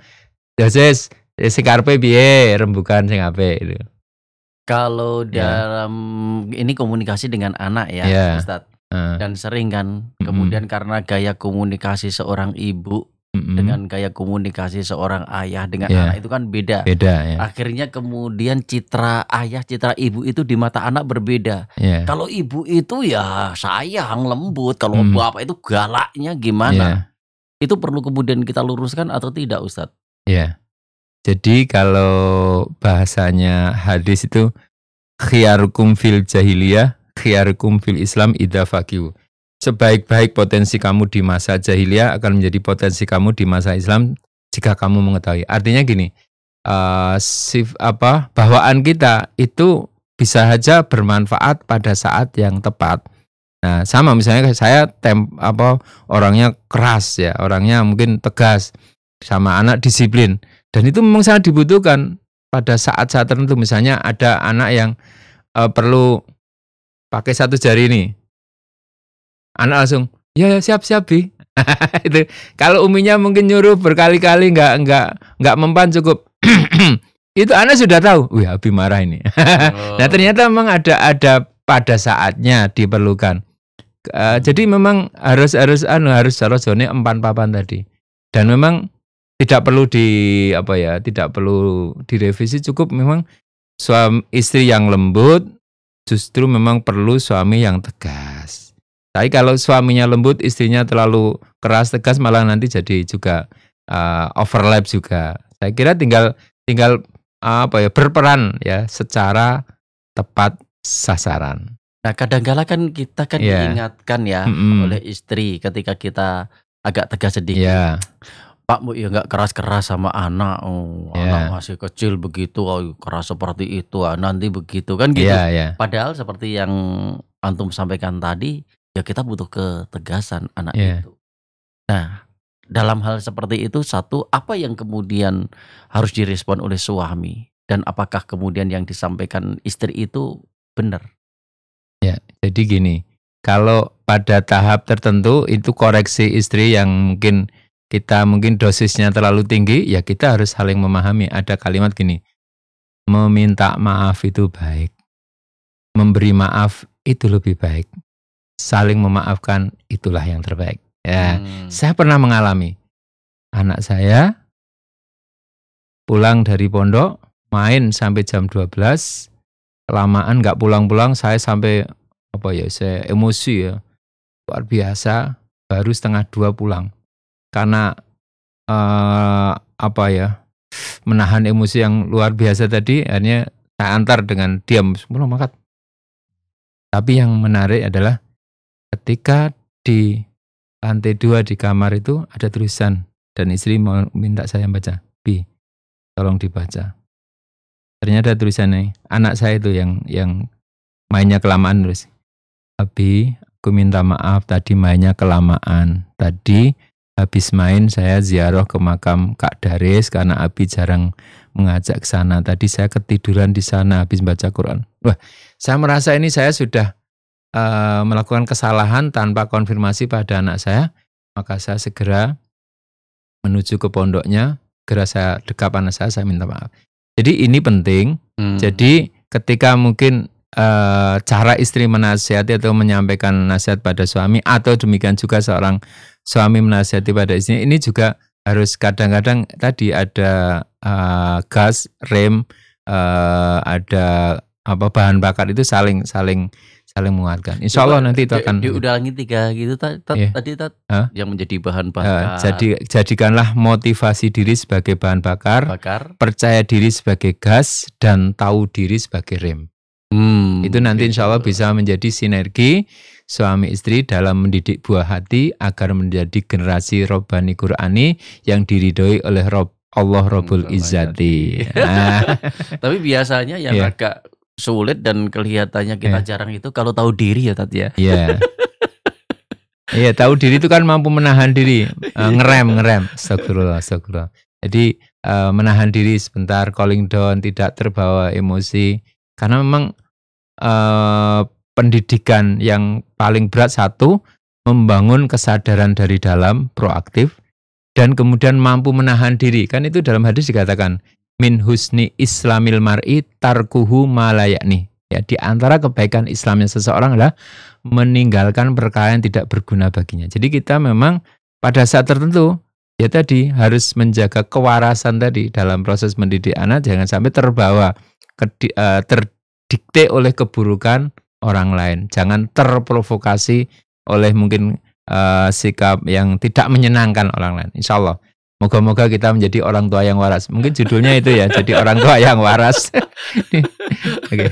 Dosis ya, ya, si karpe biye rembukan sing apik gitu. Kalau ya. dalam ini komunikasi dengan anak ya, yeah. Ustaz. Uh. Ah. Dan sering kan kemudian mm -hmm. karena gaya komunikasi seorang ibu mm -hmm. dengan gaya komunikasi seorang ayah dengan yeah. anak itu kan beda. Beda. Yeah. Akhirnya kemudian citra ayah, citra ibu itu di mata anak berbeda. Yeah. Kalau ibu itu ya sayang, lembut. Kalau mm. bapak itu galaknya gimana? Yeah. Itu perlu kemudian kita luruskan atau tidak, Ustadz? Ya. Jadi kalau bahasanya hadis itu khiyarukum fil jahiliyah, khiyarukum fil Islam idza fakiu. Sebaik-baik potensi kamu di masa jahiliyah akan menjadi potensi kamu di masa Islam jika kamu mengetahui. Artinya gini, uh, sif apa bawaan kita itu bisa saja bermanfaat pada saat yang tepat. Nah, sama misalnya saya tem apa orangnya keras ya, orangnya mungkin tegas sama anak disiplin dan itu memang sangat dibutuhkan pada saat-saat tertentu misalnya ada anak yang e, perlu pakai satu jari ini anak langsung ya, ya siap siap bi itu kalau uminya mungkin nyuruh berkali-kali nggak nggak nggak mempan cukup itu anak sudah tahu wih abi marah ini nah oh. ternyata memang ada ada pada saatnya diperlukan e, jadi memang harus harus anu harus harus empan papan tadi dan memang tidak perlu di apa ya tidak perlu direvisi cukup memang suami istri yang lembut justru memang perlu suami yang tegas tapi kalau suaminya lembut istrinya terlalu keras tegas malah nanti jadi juga uh, overlap juga saya kira tinggal tinggal uh, apa ya berperan ya secara tepat sasaran Nah, kadangkala kan kita kan yeah. diingatkan ya mm -hmm. oleh istri ketika kita agak tegas sedikit. Yeah mau ya nggak keras-keras sama anak. Oh, yeah. anak masih kecil begitu, oh, keras seperti itu, ah, nanti begitu kan gitu. Yeah, yeah. Padahal seperti yang antum sampaikan tadi, ya kita butuh ketegasan anak yeah. itu. Nah, dalam hal seperti itu satu apa yang kemudian harus direspon oleh suami dan apakah kemudian yang disampaikan istri itu benar? Ya, jadi gini, kalau pada tahap tertentu itu koreksi istri yang mungkin kita mungkin dosisnya terlalu tinggi, ya kita harus saling memahami. Ada kalimat gini, meminta maaf itu baik, memberi maaf itu lebih baik, saling memaafkan itulah yang terbaik. Ya, hmm. saya pernah mengalami anak saya pulang dari pondok, main sampai jam 12, kelamaan nggak pulang-pulang, saya sampai apa ya, saya emosi ya, luar biasa, baru setengah dua pulang karena uh, apa ya menahan emosi yang luar biasa tadi akhirnya saya antar dengan diam sebelum makan. Tapi yang menarik adalah ketika di lantai dua di kamar itu ada tulisan dan istri mau minta saya baca, bi tolong dibaca. Ternyata tulisannya anak saya itu yang yang mainnya kelamaan terus. Abi, aku minta maaf tadi mainnya kelamaan. Tadi Habis main saya ziarah ke makam Kak Daris karena Abi jarang mengajak ke sana. Tadi saya ketiduran di sana habis baca Quran. Wah, saya merasa ini saya sudah uh, melakukan kesalahan tanpa konfirmasi pada anak saya. Maka saya segera menuju ke pondoknya, segera saya dekap anak saya, saya minta maaf. Jadi ini penting. Hmm. Jadi ketika mungkin e, cara istri menasihati atau menyampaikan nasihat pada suami atau demikian juga seorang suami menasihati pada istrinya ini juga harus kadang-kadang tadi ada uh, gas rem uh, ada apa bahan bakar itu saling saling saling menguatkan. Insya Allah nanti itu akan diulangi tiga gitu ta, ta, yeah. tadi ta, huh? yang menjadi bahan eh, bakar. Uh, jadi jadikanlah motivasi diri sebagai bahan bakar, bakar, percaya diri sebagai gas dan tahu diri sebagai rem. Hmm, itu nanti iya, insya Allah bisa menjadi sinergi suami istri dalam mendidik buah hati agar menjadi generasi robani Qurani yang diridhoi oleh Rob Allah Robul Izzati. Tapi biasanya yang yeah. agak sulit dan kelihatannya kita yeah. jarang itu kalau tahu diri ya Tat ya. Iya. Yeah. Iya tahu diri itu kan mampu menahan diri, eh, ngerem ngerem. Astagfirullah, astagfirullah. Jadi uh, menahan diri sebentar, calling down, tidak terbawa emosi. Karena memang uh, pendidikan yang paling berat satu membangun kesadaran dari dalam proaktif dan kemudian mampu menahan diri kan itu dalam hadis dikatakan min husni islamil mar'i tarkuhu malayakni ya di antara kebaikan Islamnya seseorang adalah meninggalkan perkara yang tidak berguna baginya jadi kita memang pada saat tertentu ya tadi harus menjaga kewarasan tadi dalam proses mendidik anak jangan sampai terbawa ke, uh, eh, terdikte oleh keburukan orang lain. Jangan terprovokasi oleh mungkin uh, sikap yang tidak menyenangkan orang lain. Insya Allah. Moga-moga kita menjadi orang tua yang waras. Mungkin judulnya itu ya, jadi orang tua yang waras. Oke, okay.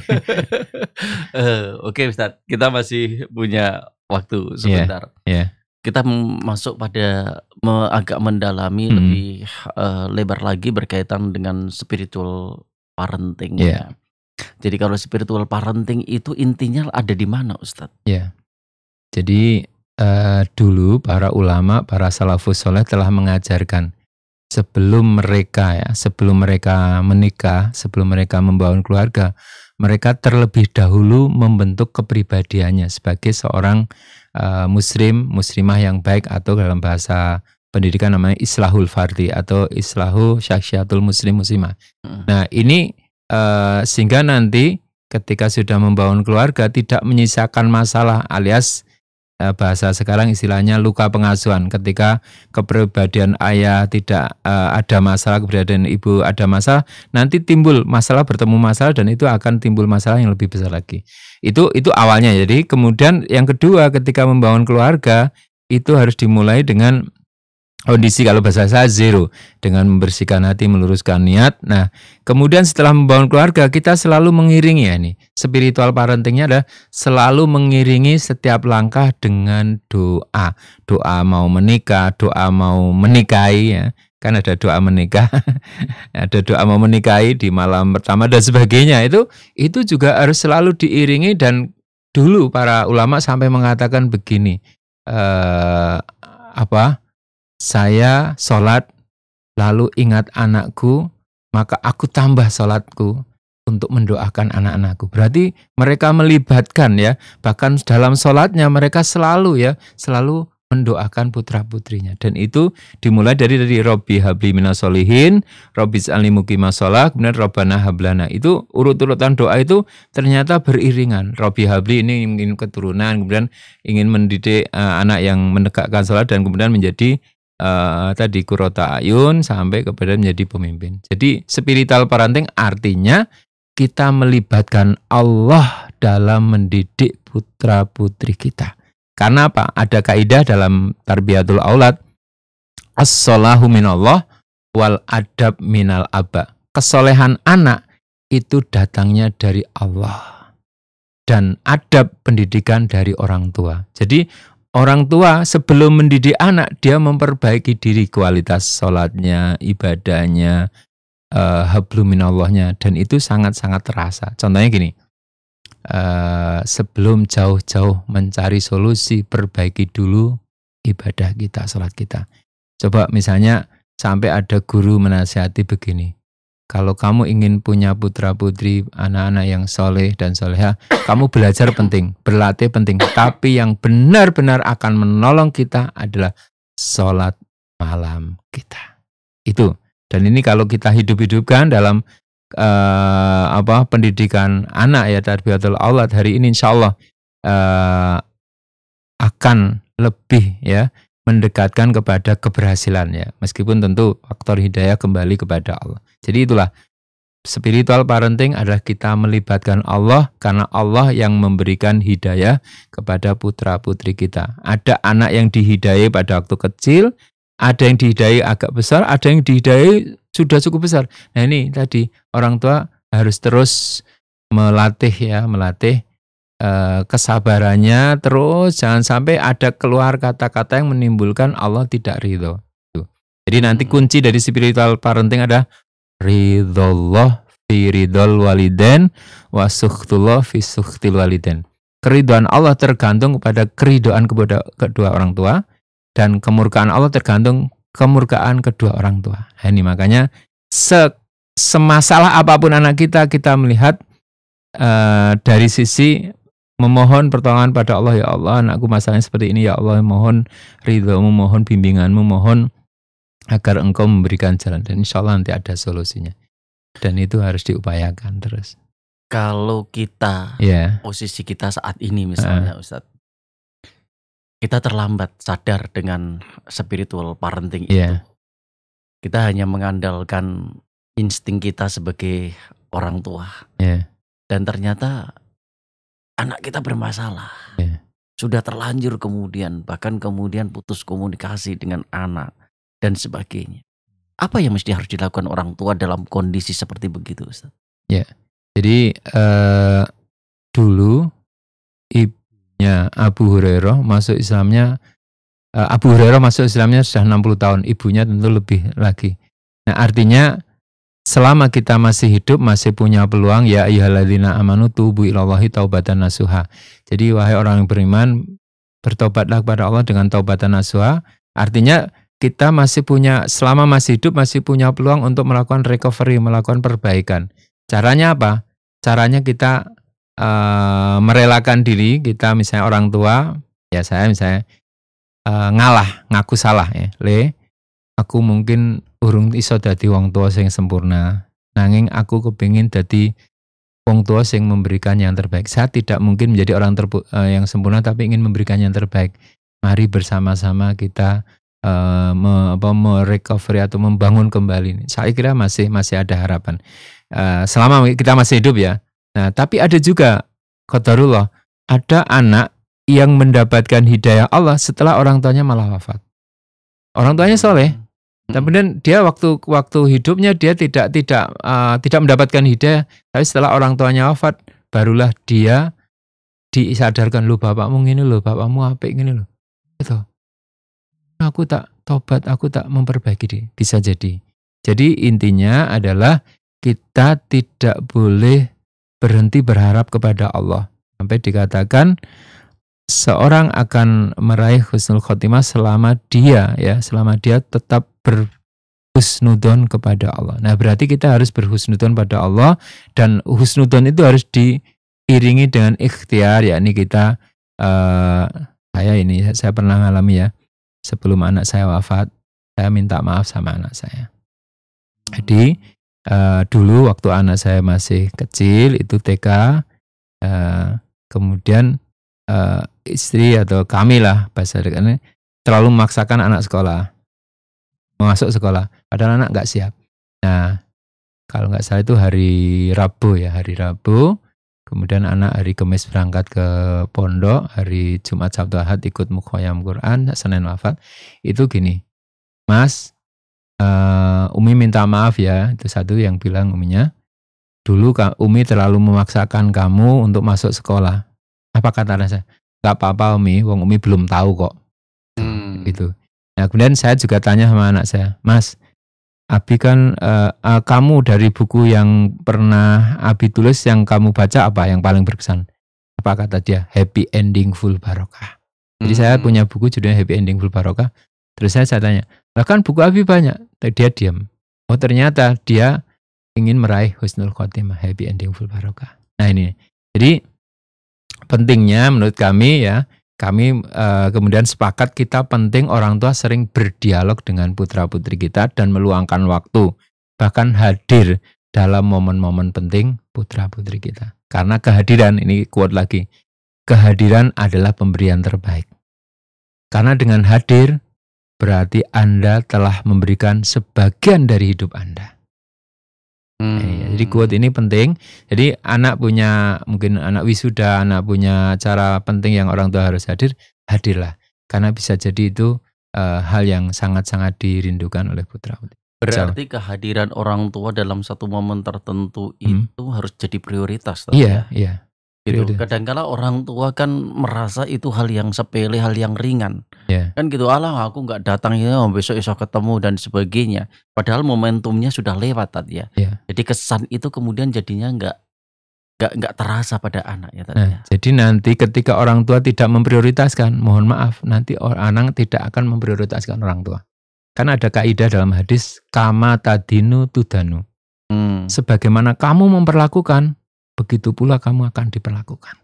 uh, okay, Kita masih punya waktu sebentar. Yeah, yeah. Kita masuk pada me agak mendalami hmm. lebih uh, lebar lagi berkaitan dengan spiritual parenting. Yeah. Jadi kalau spiritual parenting itu intinya ada di mana Ustadz? Ya, jadi uh, dulu para ulama, para salafus soleh telah mengajarkan sebelum mereka ya, sebelum mereka menikah, sebelum mereka membangun keluarga, mereka terlebih dahulu membentuk kepribadiannya sebagai seorang uh, muslim, muslimah yang baik atau dalam bahasa pendidikan namanya islahul fardi atau islahu syakhiatul muslim muslimah. Hmm. Nah, ini Eh, sehingga nanti ketika sudah membangun keluarga tidak menyisakan masalah alias eh, bahasa sekarang istilahnya luka pengasuhan ketika kepribadian ayah tidak eh, ada masalah keberadaan ibu ada masalah nanti timbul masalah bertemu masalah dan itu akan timbul masalah yang lebih besar lagi itu itu awalnya jadi kemudian yang kedua ketika membangun keluarga itu harus dimulai dengan kondisi kalau bahasa saya zero dengan membersihkan hati meluruskan niat nah kemudian setelah membangun keluarga kita selalu mengiringi ya nih spiritual parentingnya adalah selalu mengiringi setiap langkah dengan doa doa mau menikah doa mau menikahi ya kan ada doa menikah ada doa mau menikahi di malam pertama dan sebagainya itu itu juga harus selalu diiringi dan dulu para ulama sampai mengatakan begini eh, apa saya sholat, lalu ingat anakku, maka aku tambah sholatku untuk mendoakan anak-anakku. Berarti mereka melibatkan ya, bahkan dalam sholatnya mereka selalu ya, selalu mendoakan putra-putrinya. Dan itu dimulai dari dari Robi Habli Minasolihin, Robi Zalni Mukima kemudian Robana Hablana. Itu urut-urutan doa itu ternyata beriringan. Robi Habli ini ingin keturunan, kemudian ingin mendidik uh, anak yang menegakkan sholat dan kemudian menjadi uh, tadi kurota ayun sampai kepada menjadi pemimpin. Jadi spiritual parenting artinya kita melibatkan Allah dalam mendidik putra putri kita. Karena apa? Ada kaidah dalam tarbiyatul aulad as-salahu minallah wal adab minal abba Kesolehan anak itu datangnya dari Allah dan adab pendidikan dari orang tua. Jadi Orang tua sebelum mendidik anak dia memperbaiki diri kualitas sholatnya, ibadahnya, uh, eh, allahnya dan itu sangat-sangat terasa. Contohnya gini, uh, sebelum jauh-jauh mencari solusi perbaiki dulu ibadah kita, sholat kita. Coba misalnya sampai ada guru menasihati begini, kalau kamu ingin punya putra putri anak-anak yang soleh dan soleha, kamu belajar penting, berlatih penting. Tapi yang benar-benar akan menolong kita adalah sholat malam kita. Itu. Dan ini kalau kita hidup-hidupkan dalam uh, apa pendidikan anak ya tarbiyatul Allah hari ini insya Allah uh, akan lebih ya mendekatkan kepada keberhasilannya. Meskipun tentu faktor hidayah kembali kepada Allah. Jadi itulah spiritual parenting adalah kita melibatkan Allah karena Allah yang memberikan hidayah kepada putra-putri kita. Ada anak yang dihidayah pada waktu kecil, ada yang dihidayah agak besar, ada yang dihidayah sudah cukup besar. Nah ini tadi orang tua harus terus melatih ya, melatih Eh, kesabarannya terus jangan sampai ada keluar kata-kata yang menimbulkan Allah tidak ridho. Jadi nanti hmm. kunci dari spiritual parenting ada ridhollah fi ridhol waliden wa fi sukhtil waliden. Keriduan Allah tergantung kepada keriduan kepada kedua orang tua dan kemurkaan Allah tergantung kemurkaan kedua orang tua. Ini makanya se semasalah apapun anak kita kita melihat uh, dari sisi memohon pertolongan pada Allah ya Allah anakku masalahnya seperti ini ya Allah mohon ridhomu mohon bimbinganmu mohon agar engkau memberikan jalan dan insya Allah nanti ada solusinya dan itu harus diupayakan terus kalau kita yeah. posisi kita saat ini misalnya uh. Ustadz kita terlambat sadar dengan spiritual parenting yeah. itu kita hanya mengandalkan insting kita sebagai orang tua yeah. dan ternyata anak kita bermasalah. Yeah. Sudah terlanjur kemudian bahkan kemudian putus komunikasi dengan anak dan sebagainya. Apa yang mesti harus dilakukan orang tua dalam kondisi seperti begitu, Ya. Yeah. Jadi uh, dulu ibunya Abu Hurairah masuk Islamnya uh, Abu Hurairah masuk Islamnya sudah 60 tahun, ibunya tentu lebih lagi. Nah, artinya Selama kita masih hidup, masih punya peluang, ya ayyuhalladzina amanu tubu ilallahi taubatan nasuha. Jadi wahai orang yang beriman, bertobatlah kepada Allah dengan taubatan nasuha. Artinya kita masih punya, selama masih hidup, masih punya peluang untuk melakukan recovery, melakukan perbaikan. Caranya apa? Caranya kita uh, merelakan diri, kita misalnya orang tua, ya saya misalnya uh, ngalah, ngaku salah ya. Le, aku mungkin urung iso dadi wong tua sing sempurna. Nanging aku kepingin dadi wong tua sing memberikan yang terbaik. Saya tidak mungkin menjadi orang terbu- uh, yang sempurna tapi ingin memberikan yang terbaik. Mari bersama-sama kita uh, me, apa, merecovery atau membangun kembali. Saya kira masih masih ada harapan. Uh, selama kita masih hidup ya. Nah, tapi ada juga qadarullah, ada anak yang mendapatkan hidayah Allah setelah orang tuanya malah wafat. Orang tuanya soleh, hmm. Dan Kemudian dia waktu waktu hidupnya dia tidak tidak uh, tidak mendapatkan hidayah, tapi setelah orang tuanya wafat barulah dia disadarkan lu bapakmu ini lo bapakmu apa ini lo itu aku tak tobat aku tak memperbaiki diri bisa jadi jadi intinya adalah kita tidak boleh berhenti berharap kepada Allah. Sampai dikatakan seorang akan meraih husnul khotimah selama dia ya, selama dia tetap berhusnudon kepada Allah. Nah, berarti kita harus berhusnudon pada Allah dan husnudon itu harus diiringi dengan ikhtiar yakni kita uh, saya ini saya pernah ngalami ya sebelum anak saya wafat saya minta maaf sama anak saya. Jadi uh, dulu waktu anak saya masih kecil itu TK uh, eh, kemudian uh, istri atau kami lah bahasa terlalu memaksakan anak sekolah masuk sekolah padahal anak nggak siap nah kalau nggak salah itu hari Rabu ya hari Rabu kemudian anak hari Kamis berangkat ke pondok hari Jumat Sabtu Ahad ikut mukhoyam Quran Senin wafat itu gini Mas uh, Umi minta maaf ya itu satu yang bilang Uminya dulu Umi terlalu memaksakan kamu untuk masuk sekolah apa kata saya nggak apa-apa Umi Wong Umi belum tahu kok hmm. itu Nah, kemudian saya juga tanya sama anak saya, Mas, Abi kan uh, uh, kamu dari buku yang pernah Abi tulis yang kamu baca apa yang paling berkesan? Apa kata dia? Happy Ending Full Barokah. Jadi hmm. saya punya buku judulnya Happy Ending Full Barokah. Terus saya, saya tanya, lah kan buku Abi banyak. tapi Dia diam. Oh ternyata dia ingin meraih husnul khotimah, happy ending full barokah. Nah ini. Jadi pentingnya menurut kami ya kami uh, kemudian sepakat kita penting orang tua sering berdialog dengan putra-putri kita dan meluangkan waktu, bahkan hadir dalam momen-momen penting putra-putri kita. Karena kehadiran ini kuat lagi. Kehadiran adalah pemberian terbaik. Karena dengan hadir berarti Anda telah memberikan sebagian dari hidup Anda. Hmm. Ya, jadi quote ini penting. Jadi anak punya mungkin anak wisuda, anak punya cara penting yang orang tua harus hadir, hadirlah. Karena bisa jadi itu uh, hal yang sangat-sangat dirindukan oleh putra. Berarti kehadiran orang tua dalam satu momen tertentu hmm. itu harus jadi prioritas. Iya, ya? iya. Yeah. Gitu. kadang Kadangkala orang tua kan merasa itu hal yang sepele, hal yang ringan yeah. kan gitu alah aku nggak datang ya oh, besok besok ketemu dan sebagainya padahal momentumnya sudah lewat tadi ya yeah. jadi kesan itu kemudian jadinya nggak nggak nggak terasa pada anak ya tadi. Nah, ya. jadi nanti ketika orang tua tidak memprioritaskan, mohon maaf, nanti orang anak tidak akan memprioritaskan orang tua. Kan ada kaidah dalam hadis kama tadinu tudanu. Hmm. Sebagaimana kamu memperlakukan, begitu pula kamu akan diperlakukan.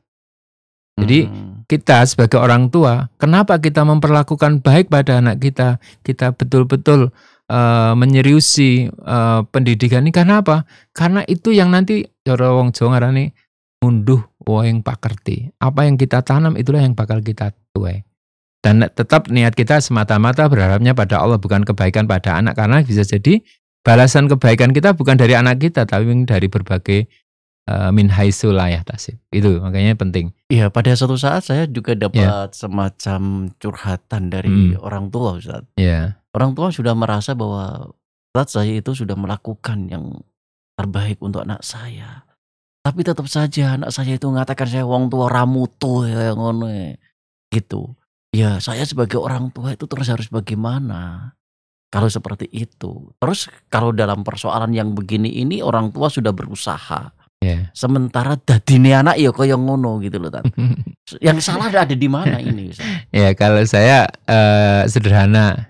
Jadi hmm. kita sebagai orang tua, kenapa kita memperlakukan baik pada anak kita? Kita betul-betul uh, menyeriusi uh, pendidikan ini karena apa? Karena itu yang nanti cara wong Jawa ngarani woeng pakerti. Apa yang kita tanam itulah yang bakal kita tuai. Dan tetap niat kita semata-mata berharapnya pada Allah bukan kebaikan pada anak karena bisa jadi balasan kebaikan kita bukan dari anak kita tapi dari berbagai uh, min haisulah ya tasib. Itu makanya penting. Iya, pada satu saat saya juga iya. dapat yeah. semacam curhatan dari mm. orang tua Ustaz. Yeah. Orang tua sudah merasa bahwa Ustaz saya itu sudah melakukan yang terbaik untuk anak saya. Tapi tetap saja anak saya itu mengatakan saya wong tua ramuto ya ngono ya. gitu. Ya, saya sebagai orang tua itu terus harus bagaimana? Kalau seperti itu. Terus kalau dalam persoalan yang begini ini orang tua sudah berusaha Yeah. Sementara dadine anak ya kaya ngono gitu loh, yang salah ada di mana ini? ya, kalau saya uh, sederhana.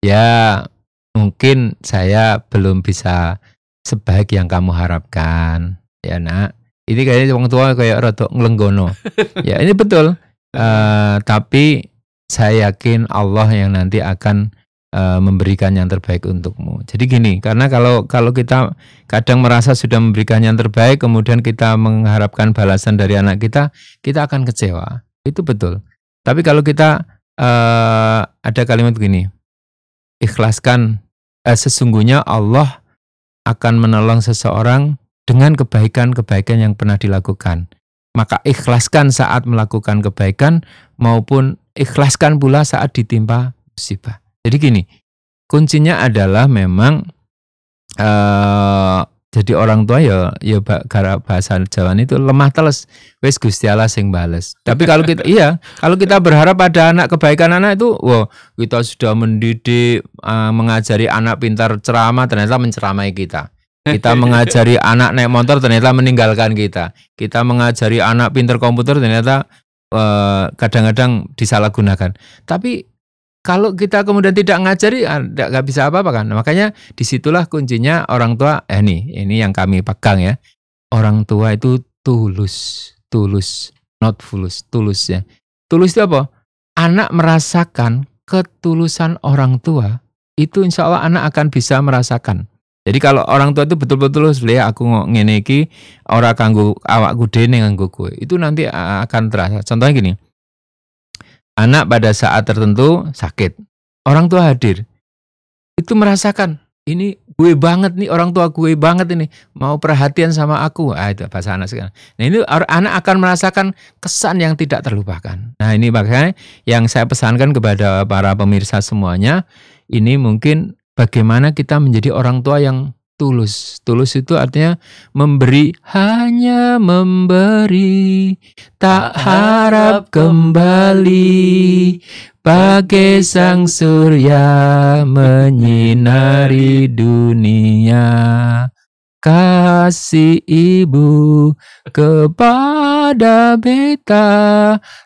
Ya, mungkin saya belum bisa sebaik yang kamu harapkan. Ya, Nak. Ini kayaknya orang tua kayak rotok ngelenggono. ya, ini betul. Uh, tapi saya yakin Allah yang nanti akan Eh, memberikan yang terbaik untukmu. Jadi gini, karena kalau kalau kita kadang merasa sudah memberikan yang terbaik, kemudian kita mengharapkan balasan dari anak kita, kita akan kecewa. Itu betul. Tapi kalau kita uh, ada kalimat begini, ikhlaskan uh, sesungguhnya Allah akan menolong seseorang dengan kebaikan-kebaikan yang pernah dilakukan. Maka ikhlaskan saat melakukan kebaikan maupun ikhlaskan pula saat ditimpa musibah. Jadi gini, kuncinya adalah memang uh, jadi orang tua ya ya karena bahasa Jawa itu lemah teles wes Gusti Allah sing bales. Tapi kalau kita iya, kalau kita berharap pada anak kebaikan anak itu, wow, kita sudah mendidik uh, mengajari anak pintar ceramah ternyata menceramai kita. Kita mengajari anak naik motor ternyata meninggalkan kita. Kita mengajari anak pintar komputer ternyata eh, kadang-kadang uh, kadang -kadang disalahgunakan. Tapi kalau kita kemudian tidak ngajari, tidak ah, nggak bisa apa-apa kan. Makanya disitulah kuncinya orang tua. Eh nih, ini yang kami pegang ya. Orang tua itu tulus, tulus, not fulus, tulus ya. Tulus itu apa? Anak merasakan ketulusan orang tua, itu insya Allah anak akan bisa merasakan. Jadi kalau orang tua itu betul-betul tulus, ya aku ngene iki ora kanggo awakku dene kanggo kowe. Itu nanti ah, akan terasa. Contohnya gini, anak pada saat tertentu sakit. Orang tua hadir. Itu merasakan, ini gue banget nih, orang tua gue banget ini. Mau perhatian sama aku. Ah, itu bahasa anak sekarang. Nah ini anak akan merasakan kesan yang tidak terlupakan. Nah ini makanya yang saya pesankan kepada para pemirsa semuanya, ini mungkin bagaimana kita menjadi orang tua yang tulus. Tulus itu artinya memberi, hanya memberi, tak harap kembali. Pakai sang surya menyinari dunia kasih ibu kepada beta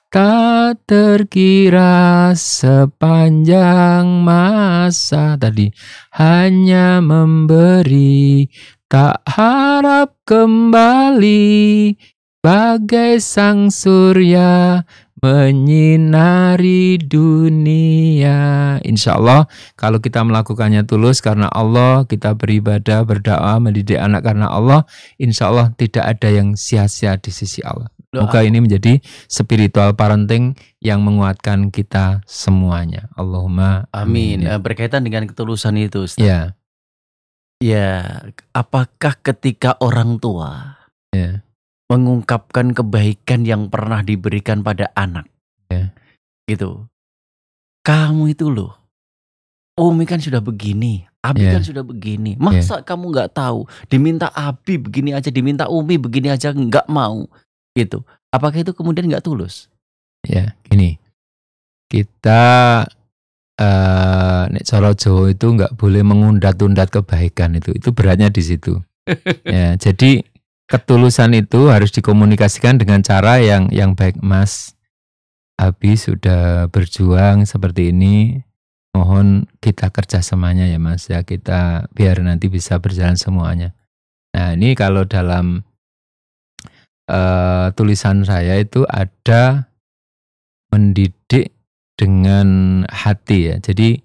tak terkira sepanjang masa tadi hanya memberi tak harap kembali bagai sang surya menyinari dunia. Insya Allah kalau kita melakukannya tulus karena Allah, kita beribadah, berdoa, mendidik anak karena Allah, insya Allah tidak ada yang sia-sia di sisi Allah. Moga ini menjadi spiritual parenting yang menguatkan kita semuanya. Allahumma amin. amin. Eh, berkaitan dengan ketulusan itu, Ustaz. Ya. Ya, apakah ketika orang tua ya mengungkapkan kebaikan yang pernah diberikan pada anak. Ya. Gitu. Kamu itu loh. Umi kan sudah begini, Abi yeah. kan sudah begini. Masa yeah. kamu nggak tahu? Diminta Abi begini aja, diminta Umi begini aja nggak mau. Gitu. Apakah itu kemudian nggak tulus? Ya, gini. Kita eh uh, Solo Jawa itu nggak boleh mengundat-undat kebaikan itu. Itu beratnya di situ. ya, jadi ketulusan itu harus dikomunikasikan dengan cara yang yang baik Mas Abi sudah berjuang seperti ini mohon kita kerjasamanya ya Mas ya kita biar nanti bisa berjalan semuanya nah ini kalau dalam uh, tulisan saya itu ada mendidik dengan hati ya jadi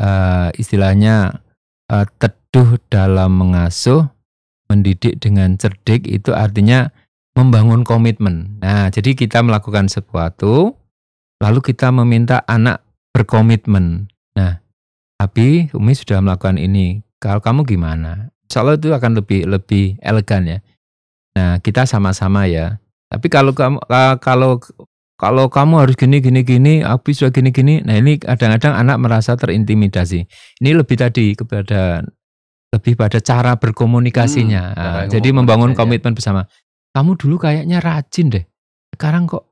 uh, istilahnya uh, teduh dalam mengasuh mendidik dengan cerdik itu artinya membangun komitmen. Nah, jadi kita melakukan sesuatu, lalu kita meminta anak berkomitmen. Nah, tapi Umi sudah melakukan ini. Kalau kamu gimana? Insya Allah itu akan lebih lebih elegan ya. Nah, kita sama-sama ya. Tapi kalau kamu kalau kalau kamu harus gini gini gini, habis sudah gini gini. Nah, ini kadang-kadang anak merasa terintimidasi. Ini lebih tadi kepada lebih pada cara berkomunikasinya. Hmm, nah, jadi membangun ya. komitmen bersama. Kamu dulu kayaknya rajin deh. Sekarang kok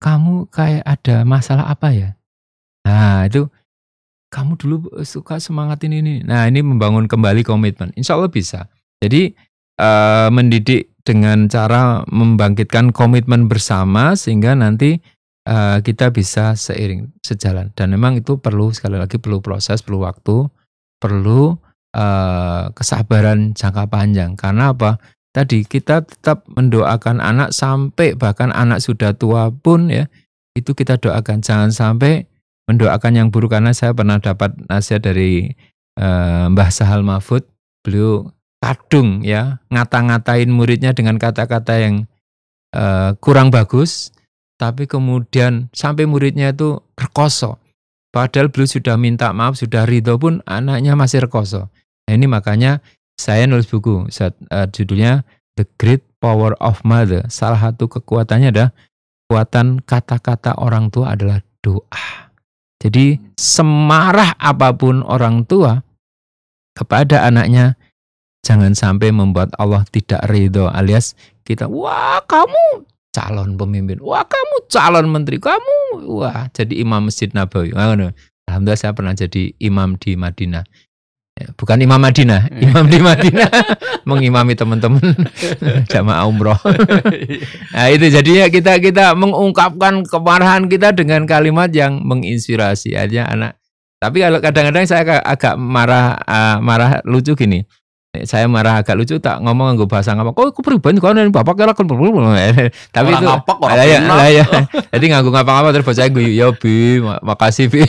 kamu kayak ada masalah apa ya? Nah, itu kamu dulu eh, suka semangat ini ini. Nah, ini membangun kembali komitmen. Insya Allah bisa. Jadi uh, mendidik dengan cara membangkitkan komitmen bersama sehingga nanti uh, kita bisa seiring sejalan. Dan memang itu perlu sekali lagi perlu proses, perlu waktu, perlu Eh, kesabaran jangka panjang. Karena apa? Tadi kita tetap mendoakan anak sampai bahkan anak sudah tua pun ya itu kita doakan. Jangan sampai mendoakan yang buruk karena saya pernah dapat nasihat dari e, Mbah Sahal Mahfud, beliau kadung ya ngata-ngatain muridnya dengan kata-kata yang e, kurang bagus, tapi kemudian sampai muridnya itu rekoso. Padahal beliau sudah minta maaf, sudah ridho pun anaknya masih rekoso. Nah, ini makanya saya nulis buku eh, judulnya The Great Power of Mother. Salah satu kekuatannya adalah kekuatan kata-kata orang tua adalah doa. Jadi semarah apapun orang tua kepada anaknya, jangan sampai membuat Allah tidak ridho alias kita, wah kamu calon pemimpin, wah kamu calon menteri, kamu wah jadi imam masjid Nabawi. Nah, Alhamdulillah saya pernah jadi imam di Madinah Ya, bukan Imam Madinah, Imam di Madinah mengimami teman-teman jamaah umroh. nah, itu jadinya kita kita mengungkapkan kemarahan kita dengan kalimat yang menginspirasi aja anak. Tapi kalau kadang-kadang saya agak, marah uh, marah lucu gini. Saya marah agak lucu tak ngomong nggak bahasa apa. Oh, aku pribadi kau dan bapak kira kan Tapi orang itu ngapak, orang ya, ya. Jadi nggak ngapa-ngapa terus saya guyu ya bi, makasih bi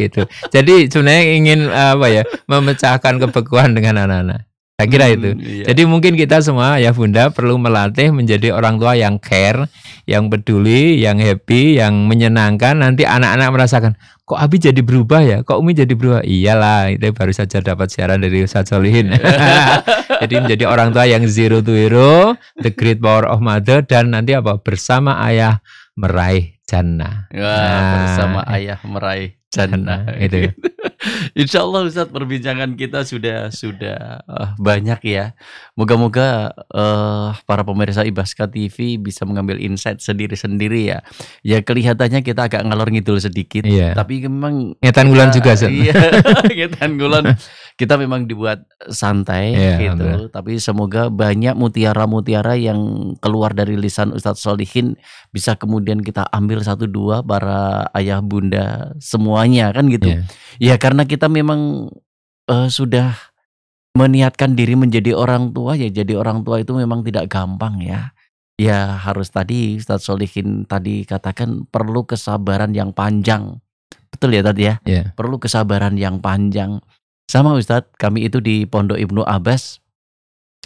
gitu. Jadi sebenarnya ingin apa ya memecahkan kebekuan dengan anak-anak. Saya kira hmm, itu. Iya. Jadi mungkin kita semua ya Bunda perlu melatih menjadi orang tua yang care, yang peduli, yang happy, yang menyenangkan. Nanti anak-anak merasakan, kok Abi jadi berubah ya? Kok Umi jadi berubah? Iyalah, itu baru saja dapat siaran dari Ustaz Solihin. Iya. jadi menjadi orang tua yang zero to hero, the great power of mother dan nanti apa? Bersama ayah meraih jannah. Wah, nah, bersama ayah meraih Canda, nah, Canda nah, gitu. gitu. Insya Allah Ustadz perbincangan kita sudah sudah uh, banyak ya. Moga-moga uh, para pemirsa Ibaska TV bisa mengambil insight sendiri-sendiri ya. Ya kelihatannya kita agak ngalor ngidul sedikit, iya. tapi memang ngetan gulan juga Ustaz. Iya, ngetan gulan kita memang dibuat santai yeah, gitu. Tapi semoga banyak mutiara-mutiara yang keluar dari lisan Ustadz Solihin bisa kemudian kita ambil satu dua para ayah bunda semuanya kan gitu. Yeah. Ya karena kita memang uh, sudah meniatkan diri menjadi orang tua ya jadi orang tua itu memang tidak gampang ya. Ya harus tadi Ustadz Solihin tadi katakan perlu kesabaran yang panjang. Betul ya tadi ya? Yeah. Perlu kesabaran yang panjang sama Ustadz, kami itu di Pondok Ibnu Abbas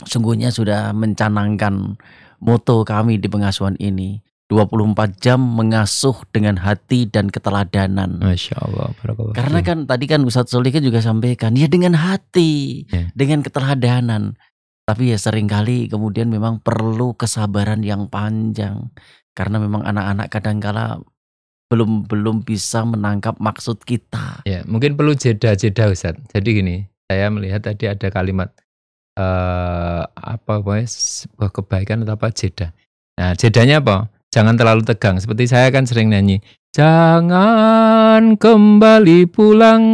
sungguhnya sudah mencanangkan moto kami di pengasuhan ini. 24 jam mengasuh dengan hati dan keteladanan. Masya Allah. Karena kan tadi kan Ustadz Solih kan juga sampaikan, ya dengan hati, yeah. dengan keteladanan. Tapi ya seringkali kemudian memang perlu kesabaran yang panjang. Karena memang anak-anak kadang kadangkala belum belum bisa menangkap maksud kita. Ya, mungkin perlu jeda-jeda Ustaz. Jadi gini, saya melihat tadi ada kalimat eh apa pokoknya sebuah kebaikan atau apa jeda. Nah, jedanya apa? Jangan terlalu tegang. Seperti saya kan sering nyanyi, Jangan kembali pulang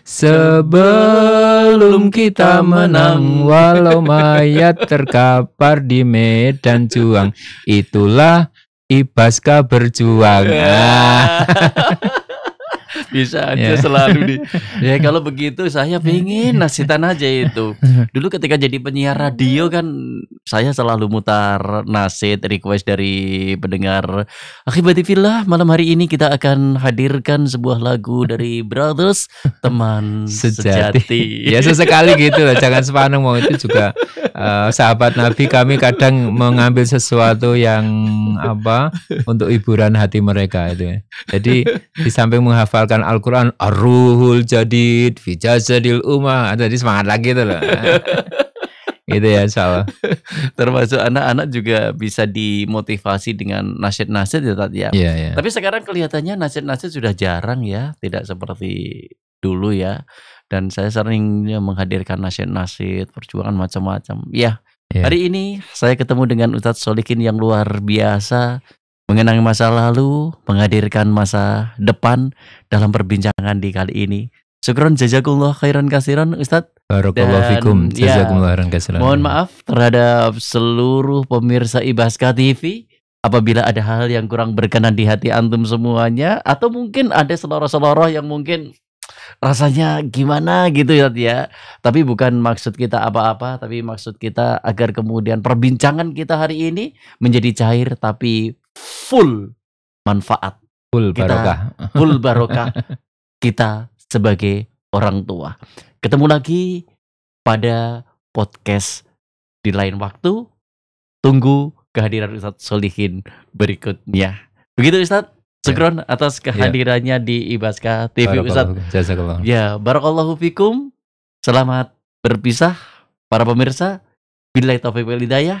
sebelum kita menang walau mayat terkapar di medan juang. Itulah Ibaska berjuang. Yeah. bisa aja yeah. selalu di ya kalau begitu saya pingin nasitan aja itu dulu ketika jadi penyiar radio kan saya selalu mutar nasid request dari pendengar akibat itulah malam hari ini kita akan hadirkan sebuah lagu dari Brothers teman sejati, sejati. ya sesekali gitu lah jangan sepaneng mau itu juga uh, sahabat Nabi kami kadang mengambil sesuatu yang apa untuk hiburan hati mereka itu ya. jadi di samping menghafal menghafalkan Al-Quran Ar-Ruhul Jadid Fijazadil Umar Umah Jadi semangat lagi tuh loh Gitu ya insya Allah Termasuk anak-anak juga bisa dimotivasi dengan nasihat-nasihat ya ya yeah, iya. Tapi sekarang kelihatannya nasihat-nasihat sudah jarang ya Tidak seperti dulu ya dan saya sering menghadirkan nasihat-nasihat perjuangan macam-macam ya yeah. hari ini saya ketemu dengan Ustadz Solikin yang luar biasa mengenang masa lalu, menghadirkan masa depan dalam perbincangan di kali ini. Syukron jazakumullah khairan kasiran Ustadz. Barakallahu fikum. Ya, jazakumullah khairan kasiran. Mohon maaf terhadap seluruh pemirsa Ibaska TV apabila ada hal yang kurang berkenan di hati antum semuanya atau mungkin ada seloroh-seloroh yang mungkin rasanya gimana gitu ya ya. Tapi bukan maksud kita apa-apa, tapi maksud kita agar kemudian perbincangan kita hari ini menjadi cair tapi full manfaat full barokah full barokah kita sebagai orang tua ketemu lagi pada podcast di lain waktu tunggu kehadiran Ustadz Solihin berikutnya begitu Ustadz segeron ya. atas ya. kehadirannya ya. di Ibaska TV Ustadz. Ya, barakallahu fikum. Selamat berpisah para pemirsa. Bila taufik wal hidayah.